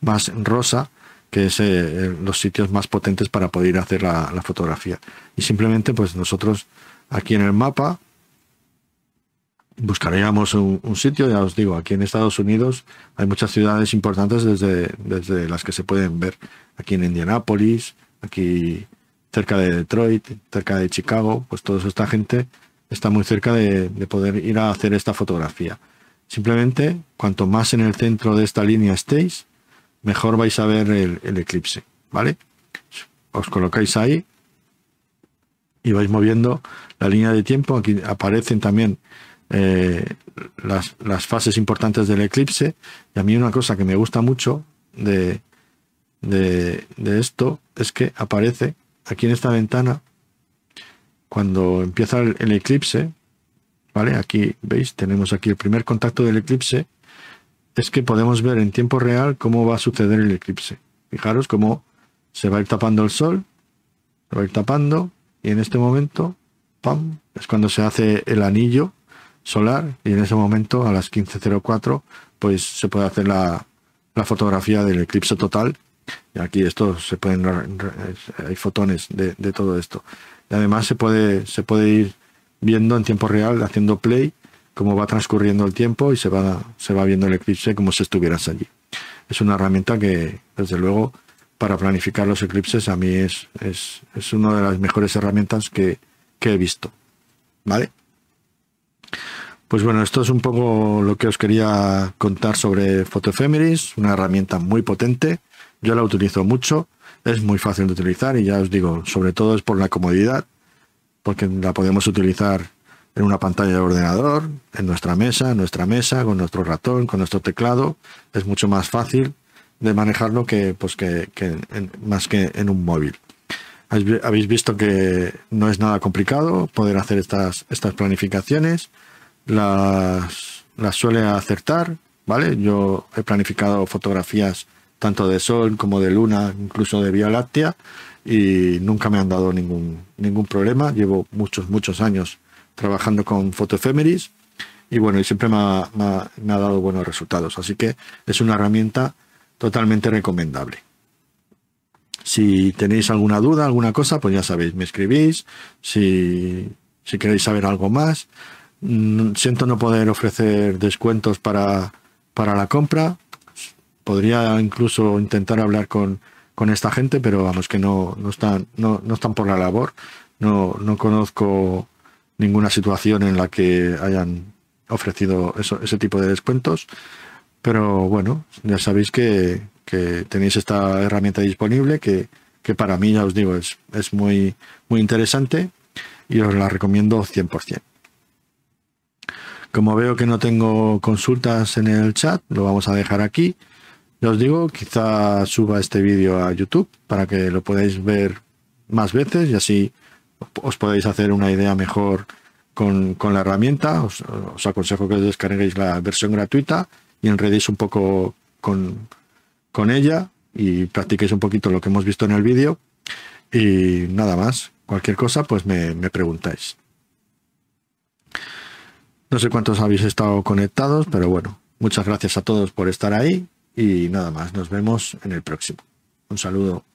más rosa, que es eh, los sitios más potentes para poder hacer la, fotografía. Y simplemente, pues nosotros aquí en el mapa buscaríamos un, sitio, ya os digo, aquí en Estados Unidos hay muchas ciudades importantes desde, las que se pueden ver. Aquí en Indianápolis, aquí cerca de Detroit, cerca de Chicago, pues toda esta gente está muy cerca de poder ir a hacer esta fotografía. Simplemente, cuanto más en el centro de esta línea estéis, mejor vais a ver el, eclipse, ¿vale? Os colocáis ahí y vais moviendo la línea de tiempo. Aquí aparecen también eh, las, fases importantes del eclipse. Y a mí una cosa que me gusta mucho de, de, esto es que aparece aquí en esta ventana, cuando empieza el eclipse, ¿vale? Aquí, ¿veis? Tenemos aquí el primer contacto del eclipse. Es que podemos ver en tiempo real cómo va a suceder el eclipse. Fijaros cómo se va a ir tapando el sol, se va a ir tapando, y en este momento, ¡pam! Es cuando se hace el anillo solar, y en ese momento, a las 15.04, pues se puede hacer la, la fotografía del eclipse total. Y aquí esto se pueden hay fotones de, de todo esto. Y además se puede, se puede ir viendo en tiempo real, haciendo play, cómo va transcurriendo el tiempo y se va, se va viendo el eclipse como si estuvieras allí. Es una herramienta que, desde luego, para planificar los eclipses a mí es, es, una de las mejores herramientas que, que he visto. ¿Vale? Pues bueno, esto es un poco lo que os quería contar sobre Photoephemeris, una herramienta muy potente. Yo la utilizo mucho, es muy fácil de utilizar y ya os digo, sobre todo es por la comodidad porque la podemos utilizar en una pantalla de ordenador, en nuestra mesa, en nuestra mesa, con nuestro ratón, con nuestro teclado. Es mucho más fácil de manejarlo que, pues que, más que en un móvil. Habéis visto que no es nada complicado poder hacer estas, estas planificaciones. Las, suele acertar, ¿vale? Yo he planificado fotografías tanto de sol como de luna, incluso de Vía Láctea, y nunca me han dado ningún, ningún problema. Llevo muchos, muchos años trabajando con fotoefemeris y bueno, y siempre me ha, dado buenos resultados. Así que es una herramienta totalmente recomendable. Si tenéis alguna duda, alguna cosa, pues ya sabéis, me escribís. Si, queréis saber algo más, mm, siento no poder ofrecer descuentos para, para la compra. Podría incluso intentar hablar con, con esta gente, pero vamos, que no, no, están, no, están por la labor. No, no conozco ninguna situación en la que hayan ofrecido eso, ese tipo de descuentos. Pero bueno, ya sabéis que, que tenéis esta herramienta disponible que, para mí, ya os digo, es, es muy, muy interesante y os la recomiendo 100%. Como veo que no tengo consultas en el chat, lo vamos a dejar aquí. Ya os digo, quizá suba este vídeo a YouTube para que lo podáis ver más veces y así os podáis hacer una idea mejor con, la herramienta. Os, aconsejo que descarguéis la versión gratuita y enredéis un poco con, ella y practiquéis un poquito lo que hemos visto en el vídeo. Y nada más, cualquier cosa pues me preguntáis. No sé cuántos habéis estado conectados, pero bueno, muchas gracias a todos por estar ahí y nada más, nos vemos en el próximo. Un saludo.